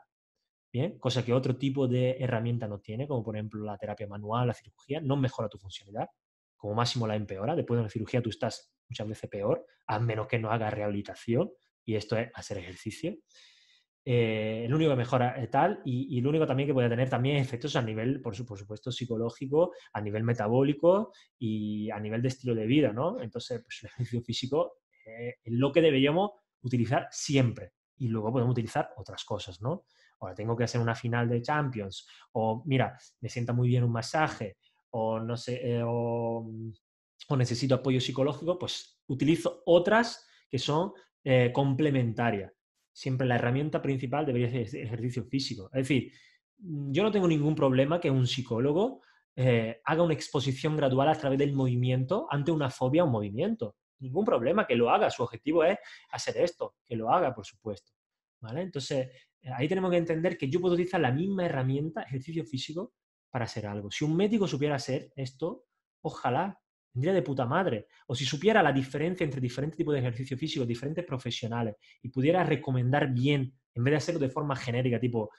¿bien? cosa que otro tipo de herramienta no tiene, como por ejemplo la terapia manual, la cirugía, no mejora tu funcionalidad, como máximo la empeora. Después de una cirugía tú estás muchas veces peor, a menos que no hagas rehabilitación, y esto es hacer ejercicio. Eh, el único que mejora es eh, tal y, el único también que puede tener también efectos a nivel, por, supuesto, psicológico, a nivel metabólico y a nivel de estilo de vida, ¿no? Entonces, pues, el ejercicio físico eh, es lo que deberíamos utilizar siempre y luego podemos utilizar otras cosas, ¿no? Ahora tengo que hacer una final de Champions o mira, me sienta muy bien un masaje o no sé, o, necesito apoyo psicológico, pues utilizo otras que son complementarias siempre la herramienta principal debería ser el ejercicio físico. Es decir, mm, yo no tengo ningún problema que un psicólogo eh, haga una exposición gradual a través del movimiento ante una fobia o un movimiento. Ningún problema que lo haga. Su objetivo es hacer esto, que lo haga, por supuesto. ¿Vale? Entonces, eh, ahí tenemos que entender que yo puedo utilizar la misma herramienta, ejercicio físico, para hacer algo. Si un médico supiera hacer esto, ojalá vendría de puta madre. O si supiera la diferencia entre diferentes tipos de ejercicio físico, diferentes profesionales, y pudiera recomendar bien, en vez de hacerlo de forma genérica, tipo,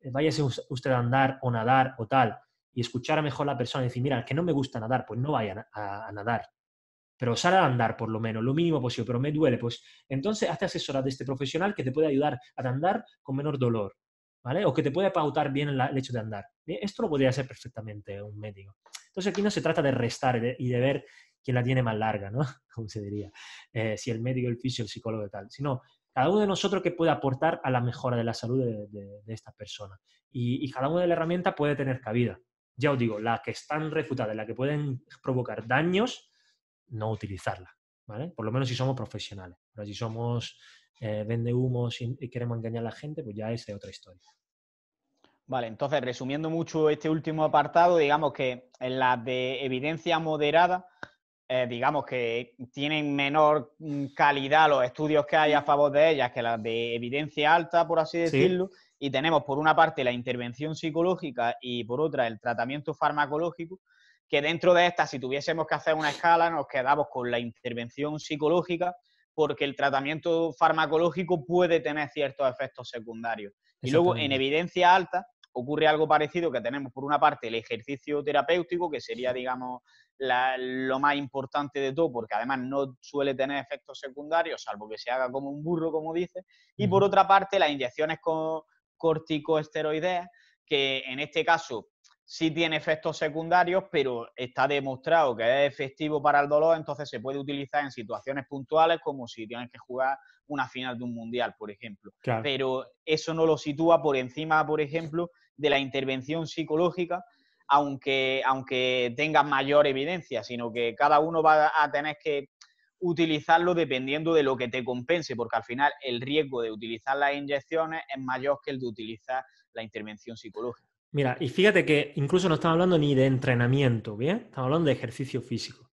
eh, váyase usted a andar o nadar o tal, y escuchar a mejor la persona y decir, mira, que no me gusta nadar, pues no vaya a, nadar. Pero sale a andar por lo menos, lo mínimo posible, pero me duele, pues entonces hazte asesorar de este profesional que te puede ayudar a andar con menor dolor, ¿vale? O que te puede pautar bien el hecho de andar. E-, esto lo podría hacer perfectamente un médico. Entonces aquí no se trata de restar y de ver quién la tiene más larga, ¿no? Como se diría, eh, si el médico, el fisio, el psicólogo y tal, sino cada uno de nosotros que puede aportar a la mejora de la salud de, de, de esta persona. Y, cada una de las herramientas puede tener cabida. Ya os digo, la que están refutadas, la que pueden provocar daños, no utilizarla, ¿vale? Por lo menos si somos profesionales. Pero si somos eh, vende humos y, y queremos engañar a la gente, pues ya esa es otra historia. Vale, entonces resumiendo mucho este último apartado, digamos que en las de evidencia moderada, eh, digamos que tienen menor mm, calidad los estudios que hay a favor de ellas que las de evidencia alta, por así decirlo, y tenemos por una parte la intervención psicológica y por otra el tratamiento farmacológico, que dentro de esta, si tuviésemos que hacer una escala, nos quedamos con la intervención psicológica, porque el tratamiento farmacológico puede tener ciertos efectos secundarios. Y luego en evidencia alta ocurre algo parecido que tenemos, por una parte, el ejercicio terapéutico, que sería, digamos, lo más importante de todo, porque además no suele tener efectos secundarios, salvo que se haga como un burro, como dice, y por otra parte, las inyecciones con corticoesteroideas, que en este caso sí tiene efectos secundarios, pero está demostrado que es efectivo para el dolor, entonces se puede utilizar en situaciones puntuales como si tienes que jugar una final de un mundial, por ejemplo. Pero eso no lo sitúa por encima, por ejemplo, de la intervención psicológica, aunque, aunque tenga mayor evidencia, sino que cada uno va a tener que utilizarlo dependiendo de lo que te compense, porque al final el riesgo de utilizar las inyecciones es mayor que el de utilizar la intervención psicológica. Mira, y fíjate que incluso no estamos hablando ni de entrenamiento, ¿bien? Estamos hablando de ejercicio físico.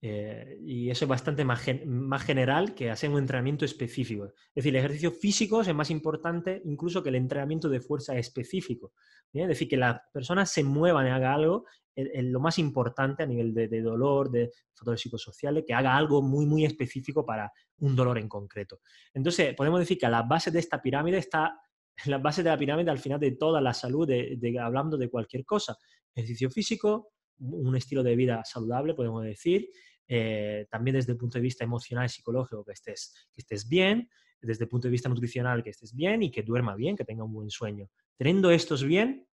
Eh, y eso es bastante más, más, general que hacer un entrenamiento específico. Es decir, el ejercicio físico es más importante incluso que el entrenamiento de fuerza específico. Es decir, que las personas se muevan y haga algo, eh, lo más importante a nivel de, de, dolor, de factores psicosociales, que haga algo muy, muy específico para un dolor en concreto. Entonces, podemos decir que a la base de esta pirámide está la base de la pirámide al final de toda la salud, de, hablando de cualquier cosa. Ejercicio físico, un estilo de vida saludable, podemos decir, eh, también desde el punto de vista emocional y psicológico, que estés, que estés bien, desde el punto de vista nutricional, que estés bien y que duerma bien, que tenga un buen sueño. Teniendo estos bien,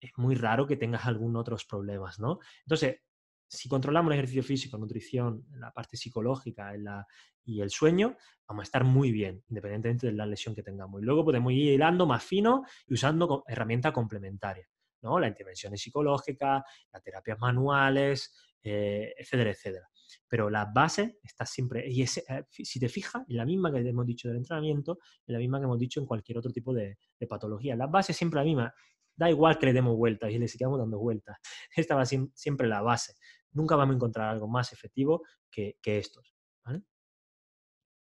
es muy raro que tengas algún otros problemas, ¿no? Entonces, si controlamos el ejercicio físico, nutrición, la parte psicológica y el sueño, vamos a estar muy bien, independientemente de la lesión que tengamos. Y luego podemos ir hilando más fino y usando herramientas complementarias, ¿no? Las intervenciones psicológicas, las terapias manuales, etc. Eh, etcétera, etcétera. Pero la base está siempre, y eh, si te fijas, es la misma que hemos dicho del entrenamiento, es la misma que hemos dicho en cualquier otro tipo de, de patología. La base es siempre la misma. Da igual que le demos vueltas y le sigamos dando vueltas. Esta va siempre la base nunca vamos a encontrar algo más efectivo que, estos. ¿vale?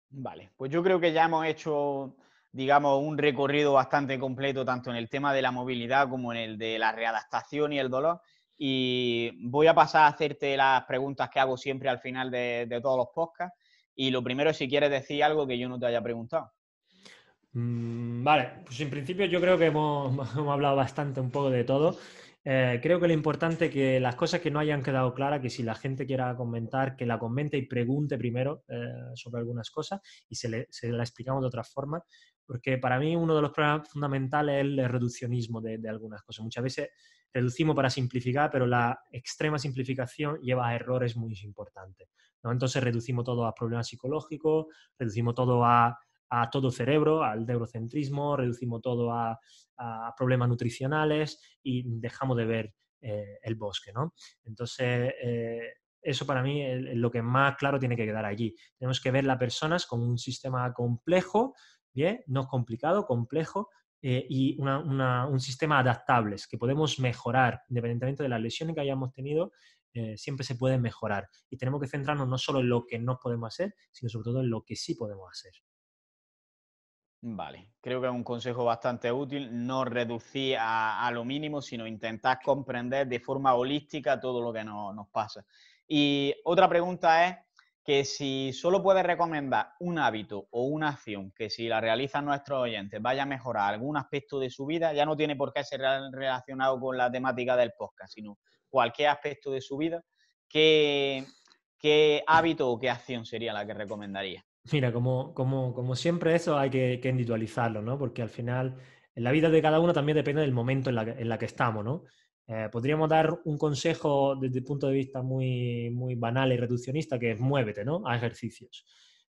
Vale, pues yo creo que ya hemos hecho, digamos, un recorrido bastante completo tanto en el tema de la movilidad como en el de la readaptación y el dolor. Y voy a pasar a hacerte las preguntas que hago siempre al final de, todos los podcasts. Y lo primero, si quieres decir algo que yo no te haya preguntado. Mm, vale, pues en principio yo creo que hemos, hemos hablado bastante un poco de todo. Eh, creo que lo importante que las cosas que no hayan quedado claras, que si la gente quiera comentar, que la comente y pregunte primero eh, sobre algunas cosas y se, le, la explicamos de otra forma, porque para mí uno de los problemas fundamentales es el reduccionismo de, algunas cosas. Muchas veces reducimos para simplificar, pero la extrema simplificación lleva a errores muy importantes. Entonces reducimos todo a problemas psicológicos, reducimos todo a a todo cerebro, al neurocentrismo, reducimos todo a, problemas nutricionales y dejamos de ver eh, el bosque, ¿no? Entonces, eh, eso para mí es lo que más claro tiene que quedar allí. Tenemos que ver las personas como un sistema complejo, bien, no complicado, complejo, eh, y un sistema adaptable que podemos mejorar independientemente de las lesiones que hayamos tenido. siempre se puede mejorar y tenemos que centrarnos no solo en lo que no podemos hacer, sino sobre todo en lo que sí podemos hacer. Vale, creo que es un consejo bastante útil, no reducir a, lo mínimo, sino intentar comprender de forma holística todo lo que nos pasa. Y otra pregunta es que si solo puede recomendar un hábito o una acción que si la realizan nuestros oyentes vaya a mejorar algún aspecto de su vida, ya no tiene por qué ser relacionado con la temática del podcast, sino cualquier aspecto de su vida, ¿qué, qué hábito o qué acción sería la que recomendaría? Mira, como, siempre eso hay que, individualizarlo, ¿no? Porque al final la vida de cada uno también depende del momento en la, que estamos, ¿no? Eh, podríamos dar un consejo desde el punto de vista muy, muy banal y reduccionista, que es muévete, ¿no? A ejercicios.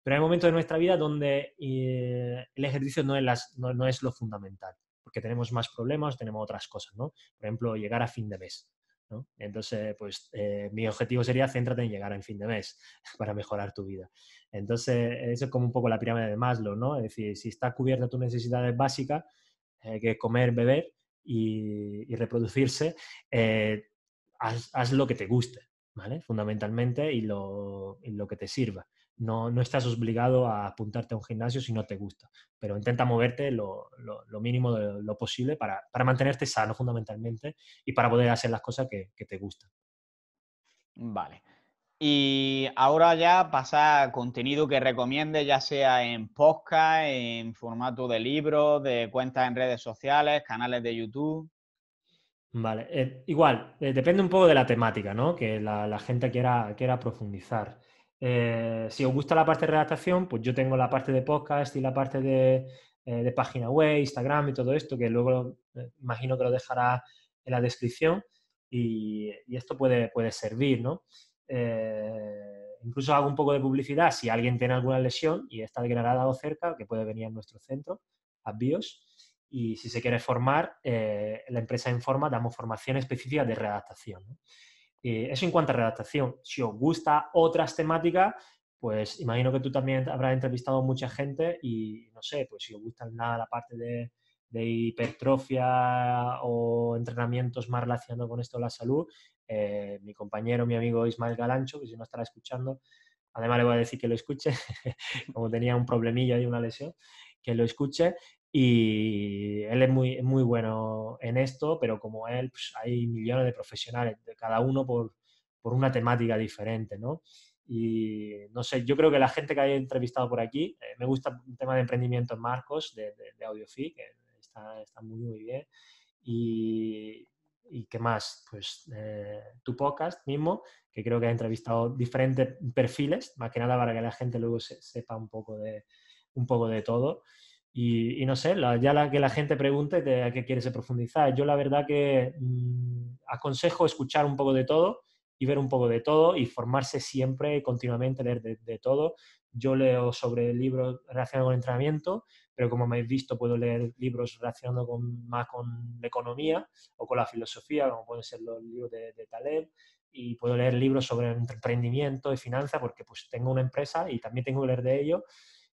Pero hay momentos de nuestra vida donde eh, el ejercicio no es, no es lo fundamental porque tenemos más problemas, tenemos otras cosas, ¿no? Por ejemplo, llegar a fin de mes. Entonces, pues eh, mi objetivo sería céntrate en llegar a fin de mes para mejorar tu vida. Entonces, eso es como un poco la pirámide de Maslow, ¿no? Es decir, si está cubierta tu necesidad básica eh, que es comer, beber y, reproducirse, eh, haz, lo que te guste, ¿vale? Fundamentalmente y lo que te sirva. No, no estás obligado a apuntarte a un gimnasio si no te gusta, pero intenta moverte lo, mínimo de lo posible para, mantenerte sano fundamentalmente y para poder hacer las cosas que, te gustan. Vale. Y ahora ya pasa contenido que recomiende, ya sea en podcast, en formato de libro, de cuentas en redes sociales, canales de YouTube. Vale, eh, igual, eh, depende un poco de la temática, ¿no? Que la, gente quiera, quiera profundizar. Eh, si os gusta la parte de redactación, pues yo tengo la parte de podcast y la parte de, eh, página web, Instagram y todo esto, que luego eh, imagino que lo dejará en la descripción y, esto puede, puede servir, ¿no? incluso hago un poco de publicidad si alguien tiene alguna lesión y está degradada o cerca, que puede venir a nuestro centro, a BIOS. Y si se quiere formar, la empresa Informa damos formación específica de redactación. ¿no? eso en cuanto a redactación. Si os gusta otras temáticas, pues imagino que tú también habrás entrevistado mucha gente y no sé, pues si os gusta nada la parte de, hipertrofia o entrenamientos más relacionados con esto de la salud, eh, mi compañero, mi amigo Ismael Galancho, que si no estará escuchando, además le voy a decir que lo escuche, como tenía un problemillo y una lesión, que lo escuche y él es muy, muy bueno en esto, pero como él, pues, hay millones de profesionales, cada uno por, por una temática diferente, ¿no? Y no sé, yo creo que la gente que haya entrevistado por aquí, eh, me gusta el tema de emprendimiento en Marcos, de, de, Audiofi, que está, está, muy, muy bien. Y, y qué más, pues eh, tu podcast mismo, que creo que ha entrevistado diferentes perfiles, más que nada para que la gente luego se, sepa un poco de, un poco de todo. Y, no sé, ya que la gente pregunte a qué quieres profundizar. Yo la verdad que mm, aconsejo escuchar un poco de todo y ver un poco de todo y formarse siempre, continuamente, leer de, todo. Yo leo sobre libros relacionados con entrenamiento, pero como me habéis visto, puedo leer libros relacionados con, más con economía o con la filosofía, como pueden ser los libros de, Taleb, y puedo leer libros sobre emprendimiento y finanzas, porque pues tengo una empresa y también tengo que leer de ello.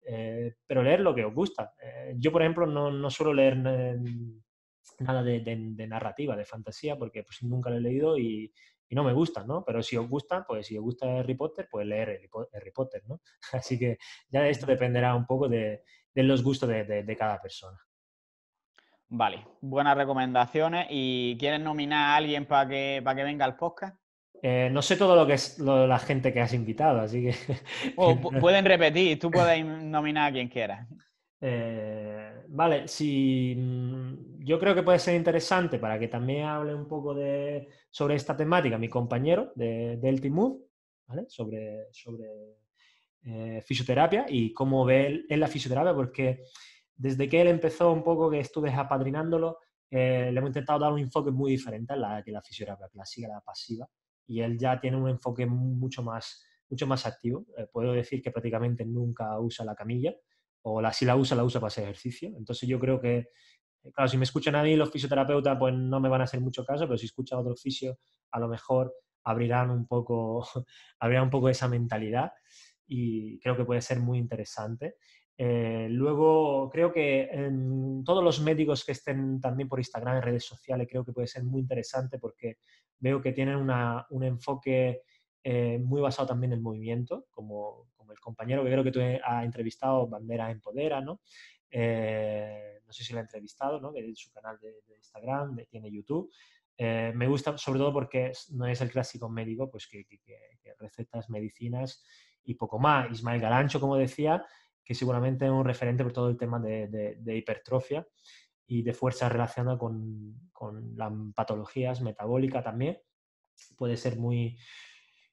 Eh, pero leer lo que os gusta. Eh, yo, por ejemplo, no, suelo leer nada de, narrativa, de fantasía, porque pues, nunca lo he leído y, no me gusta, ¿no? Pero si os gusta, pues si os gusta Harry Potter, pues leer Harry Potter, ¿no? Así que ya esto dependerá un poco de, los gustos de cada persona. Vale, buenas recomendaciones. ¿Y quieres nominar a alguien para que, para que venga al podcast? Eh, no sé todo lo que es la gente que has invitado, así que. pueden repetir, tú puedes nominar a quien quieras. Eh, vale, si mm, yo creo que puede ser interesante para que también hable un poco sobre esta temática mi compañero de Timur, Sobre, eh, fisioterapia y cómo ve él, la fisioterapia, porque desde que él empezó un poco que estuve apadrinándolo, le hemos intentado dar un enfoque muy diferente a la que la fisioterapia clásica, la pasiva y él ya tiene un enfoque mucho más, mucho más activo. Eh, puedo decir que prácticamente nunca usa la camilla, o la, si la usa, la usa para hacer ejercicio. Entonces yo creo que, eh, claro, si me escucha nadie mí los fisioterapeutas, pues no me van a hacer mucho caso, pero si escucha a otro fisio, a lo mejor abrirán un poco, abrirán un poco esa mentalidad y creo que puede ser muy interesante. Eh, luego, creo que todos los médicos que estén también por Instagram, en redes sociales, creo que puede ser muy interesante porque veo que tienen un enfoque eh, muy basado también en el movimiento, como, como, el compañero que creo que tú eh, has entrevistado, Bandera Empodera, ¿no? no sé si lo ha entrevistado, ¿no? su canal de, Instagram, de, tiene YouTube. me gusta sobre todo porque no es el clásico médico, pues que, que recetas medicinas y poco más. Ismael Galancho, como decía, que seguramente es un referente por todo el tema de, de, hipertrofia y de fuerza relacionada con, con, las patologías metabólicas también. Puede ser muy,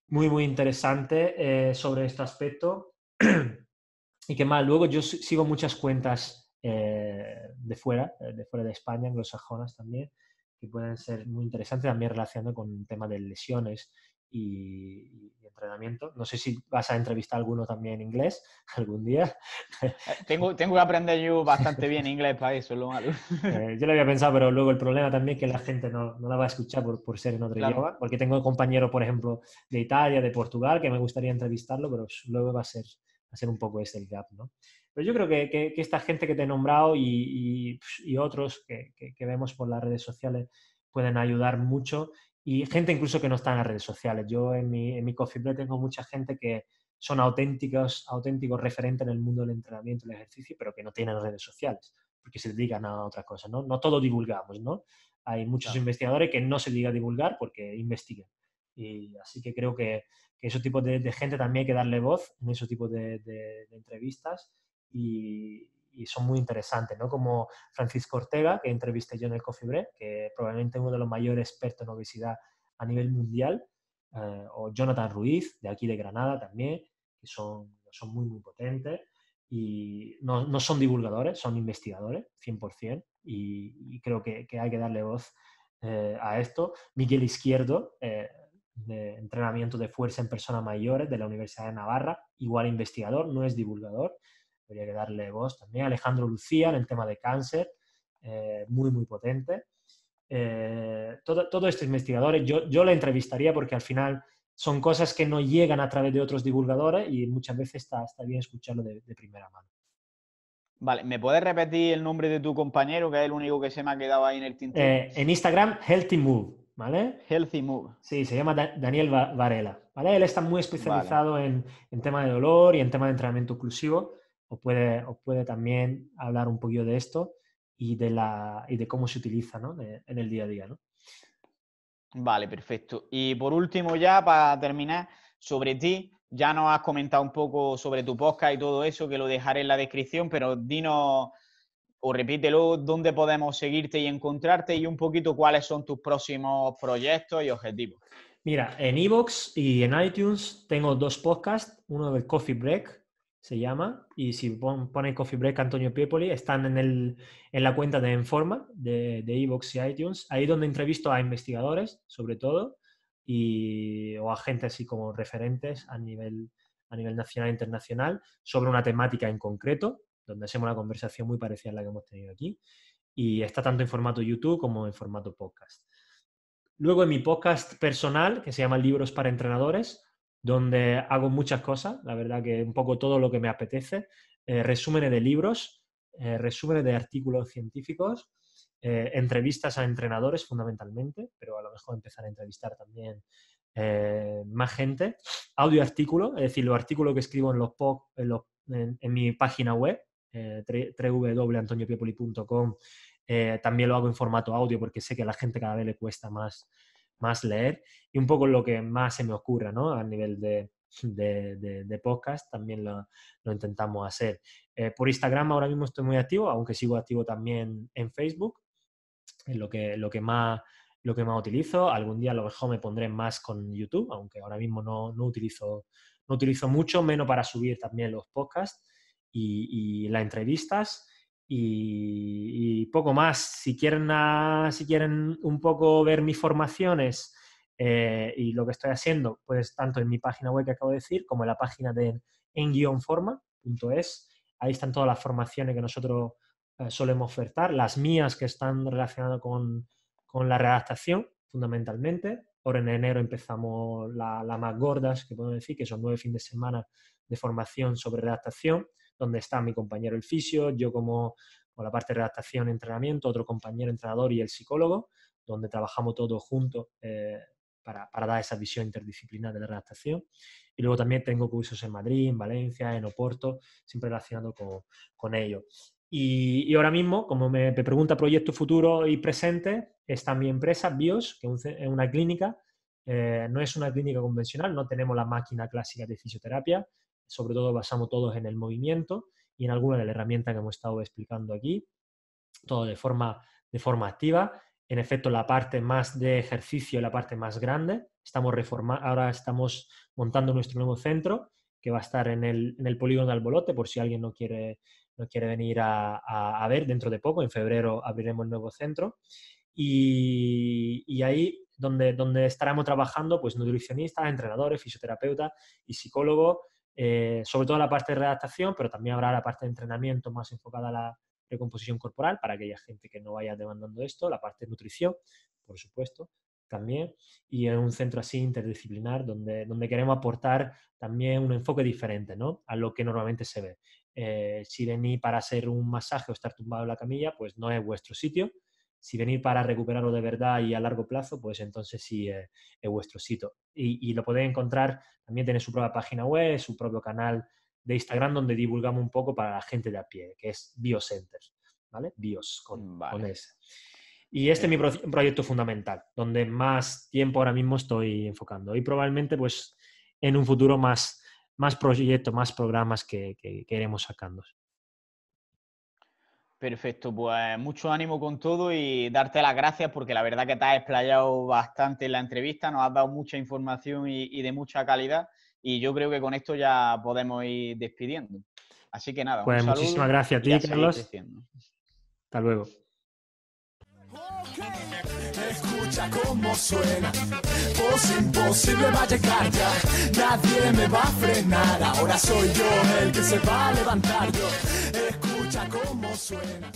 muy, muy interesante eh, sobre este aspecto. y qué más, luego yo sigo muchas cuentas eh, de fuera, eh, de fuera de España, anglosajonas también, que pueden ser muy interesantes también relacionadas con el tema de lesiones y, entrenamiento. No sé si vas a entrevistar a alguno también en inglés algún día. Eh, tengo, tengo que aprender yo bastante bien inglés para eso, lo malo. Eh, yo lo había pensado, pero luego el problema también es que la gente no, la va a escuchar por, ser en otro idioma, porque tengo compañero por ejemplo, de Italia, de Portugal, que me gustaría entrevistarlo, pero luego va a ser, a ser un poco ese el gap, ¿no? Pero yo creo que, esta gente que te he nombrado y, pues, otros que, que, vemos por las redes sociales pueden ayudar mucho y gente incluso que no está en las redes sociales. Yo en mi, en mi coffee break tengo mucha gente que son auténticos, auténticos referentes en el mundo del entrenamiento y el ejercicio, pero que no tienen redes sociales, porque se dedican a otra cosa, ¿no? No todo divulgamos, ¿no? Hay muchos investigadores que no se dedican a divulgar porque investigan. Y así que creo que, que tipo tipo de, gente también hay que darle voz en ese tipo de, de entrevistas y, y son muy interesantes, ¿no? Como Francisco Ortega, que entrevisté yo en el Cofibre, que probablemente uno de los mayores expertos en obesidad a nivel mundial, eh, o Jonathan Ruiz, de aquí de Granada también, que son, son muy, muy potentes y no, no son divulgadores, son investigadores, 100%, y, y creo que, hay que darle voz eh, a esto. Miguel Izquierdo, eh, de entrenamiento de fuerza en personas mayores de la Universidad de Navarra, igual investigador, no es divulgador, podría que darle voz también. Alejandro Lucía en el tema de cáncer, eh, muy, muy potente. Todos eh, todo estos investigadores, yo, yo la entrevistaría porque al final son cosas que no llegan a través de otros divulgadores y muchas veces está, está bien escucharlo de, primera mano. Vale, ¿me puedes repetir el nombre de tu compañero, que es el único que se me ha quedado ahí en el tintero? Eh, en Instagram, Healthy Move, ¿vale? Healthy Move. Sí, se llama Daniel Varela, ¿vale? Él está muy especializado en, en tema de dolor y en tema de entrenamiento oclusivo os puede, puede también hablar un poquito de esto y de, la, y de cómo se utiliza ¿no? en el día a día. ¿no? Vale, perfecto. Y por último, ya para terminar, sobre ti, ya nos has comentado un poco sobre tu podcast y todo eso, que lo dejaré en la descripción, pero dinos o repítelo dónde podemos seguirte y encontrarte y un poquito cuáles son tus próximos proyectos y objetivos. Mira, en Evox y en iTunes tengo dos podcasts, uno del Coffee Break, se llama, y si ponen Coffee Break Antonio Piepoli, están en, el, en la cuenta de Enforma, de Evox de y iTunes, ahí donde entrevisto a investigadores, sobre todo, y, o a gente así como referentes a nivel, a nivel nacional e internacional, sobre una temática en concreto, donde hacemos una conversación muy parecida a la que hemos tenido aquí, y está tanto en formato YouTube como en formato podcast. Luego en mi podcast personal, que se llama Libros para Entrenadores, donde hago muchas cosas, la verdad que un poco todo lo que me apetece, eh, resúmenes de libros, eh, resúmenes de artículos científicos, eh, entrevistas a entrenadores fundamentalmente, pero a lo mejor empezar a entrevistar también más gente, audio artículo, es decir, los artículos que escribo en, los, en, mi página web, www.antoniopiepoli.com, también lo hago en formato audio porque sé que a la gente cada vez le cuesta más más leer y un poco lo que más se me ocurra, ¿no? A nivel de, podcast también lo, intentamos hacer. Eh, por Instagram ahora mismo estoy muy activo, aunque sigo activo también en Facebook, es lo que, lo que más lo que más utilizo. Algún día a lo mejor me pondré más con YouTube, aunque ahora mismo no, no utilizo, no utilizo mucho, menos para subir también los podcasts y las entrevistas y, poco más. Si quieren, si quieren un poco ver mis formaciones eh, y lo que estoy haciendo, pues tanto en mi página web que acabo de decir como en la página de en-forma.es. Ahí están todas las formaciones que nosotros eh, solemos ofertar, las mías que están relacionadas con, la redactación, fundamentalmente. Ahora en enero empezamos las más gordas, que puedo decir, que son nueve fines de semana de formación sobre redactación donde está mi compañero el fisio, yo como la parte de redactación, entrenamiento, otro compañero entrenador y el psicólogo, donde trabajamos todos juntos eh, para, dar esa visión interdisciplinar de la redactación. Y luego también tengo cursos en Madrid, en Valencia, en Oporto, siempre relacionado con, con Y, ahora mismo, como me, pregunta proyecto futuro y presente, está mi empresa BIOS, que es una clínica. Eh, no es una clínica convencional, no tenemos la máquina clásica de fisioterapia, sobre todo basamos todos en el movimiento y en alguna de las herramientas que hemos estado explicando aquí, todo de forma, de forma activa. En efecto, la parte más de ejercicio, la parte más grande, estamos reforma ahora estamos montando nuestro nuevo centro que va a estar en el, polígono de Albolote, por si alguien no quiere, no quiere venir a, ver dentro de poco, en febrero abriremos el nuevo centro. Y, ahí donde, donde estaremos trabajando pues nutricionistas, entrenadores, fisioterapeutas y psicólogos eh, sobre todo la parte de redactación, pero también habrá la parte de entrenamiento más enfocada a la recomposición corporal para aquella gente que no vaya demandando esto, la parte de nutrición, por supuesto, también, y en un centro así interdisciplinar donde, queremos aportar también un enfoque diferente ¿no? a lo que normalmente se ve. Eh, si vení para hacer un masaje o estar tumbado en la camilla, pues no es vuestro sitio, si venir para recuperarlo de verdad y a largo plazo, pues entonces sí eh, es vuestro sitio. Y, lo podéis encontrar, también tiene su propia página web, su propio canal de Instagram donde divulgamos un poco para la gente de a pie, que es BioCenter, ¿vale? Bios con, vale. S. Y este es mi proyecto fundamental, donde más tiempo ahora mismo estoy enfocando. Y probablemente, pues, en un futuro más, más proyectos, más programas que, que, que iremos sacando. Perfecto, pues mucho ánimo con todo y darte las gracias porque la verdad que te has explayado bastante en la entrevista, nos has dado mucha información y, de mucha calidad y yo creo que con esto ya podemos ir despidiendo. Así que nada, pues muchísimas gracias a ti, Carlos. Hasta luego. Escucha suena, nadie me va a frenar, ahora soy yo el que se va levantar como cómo suena.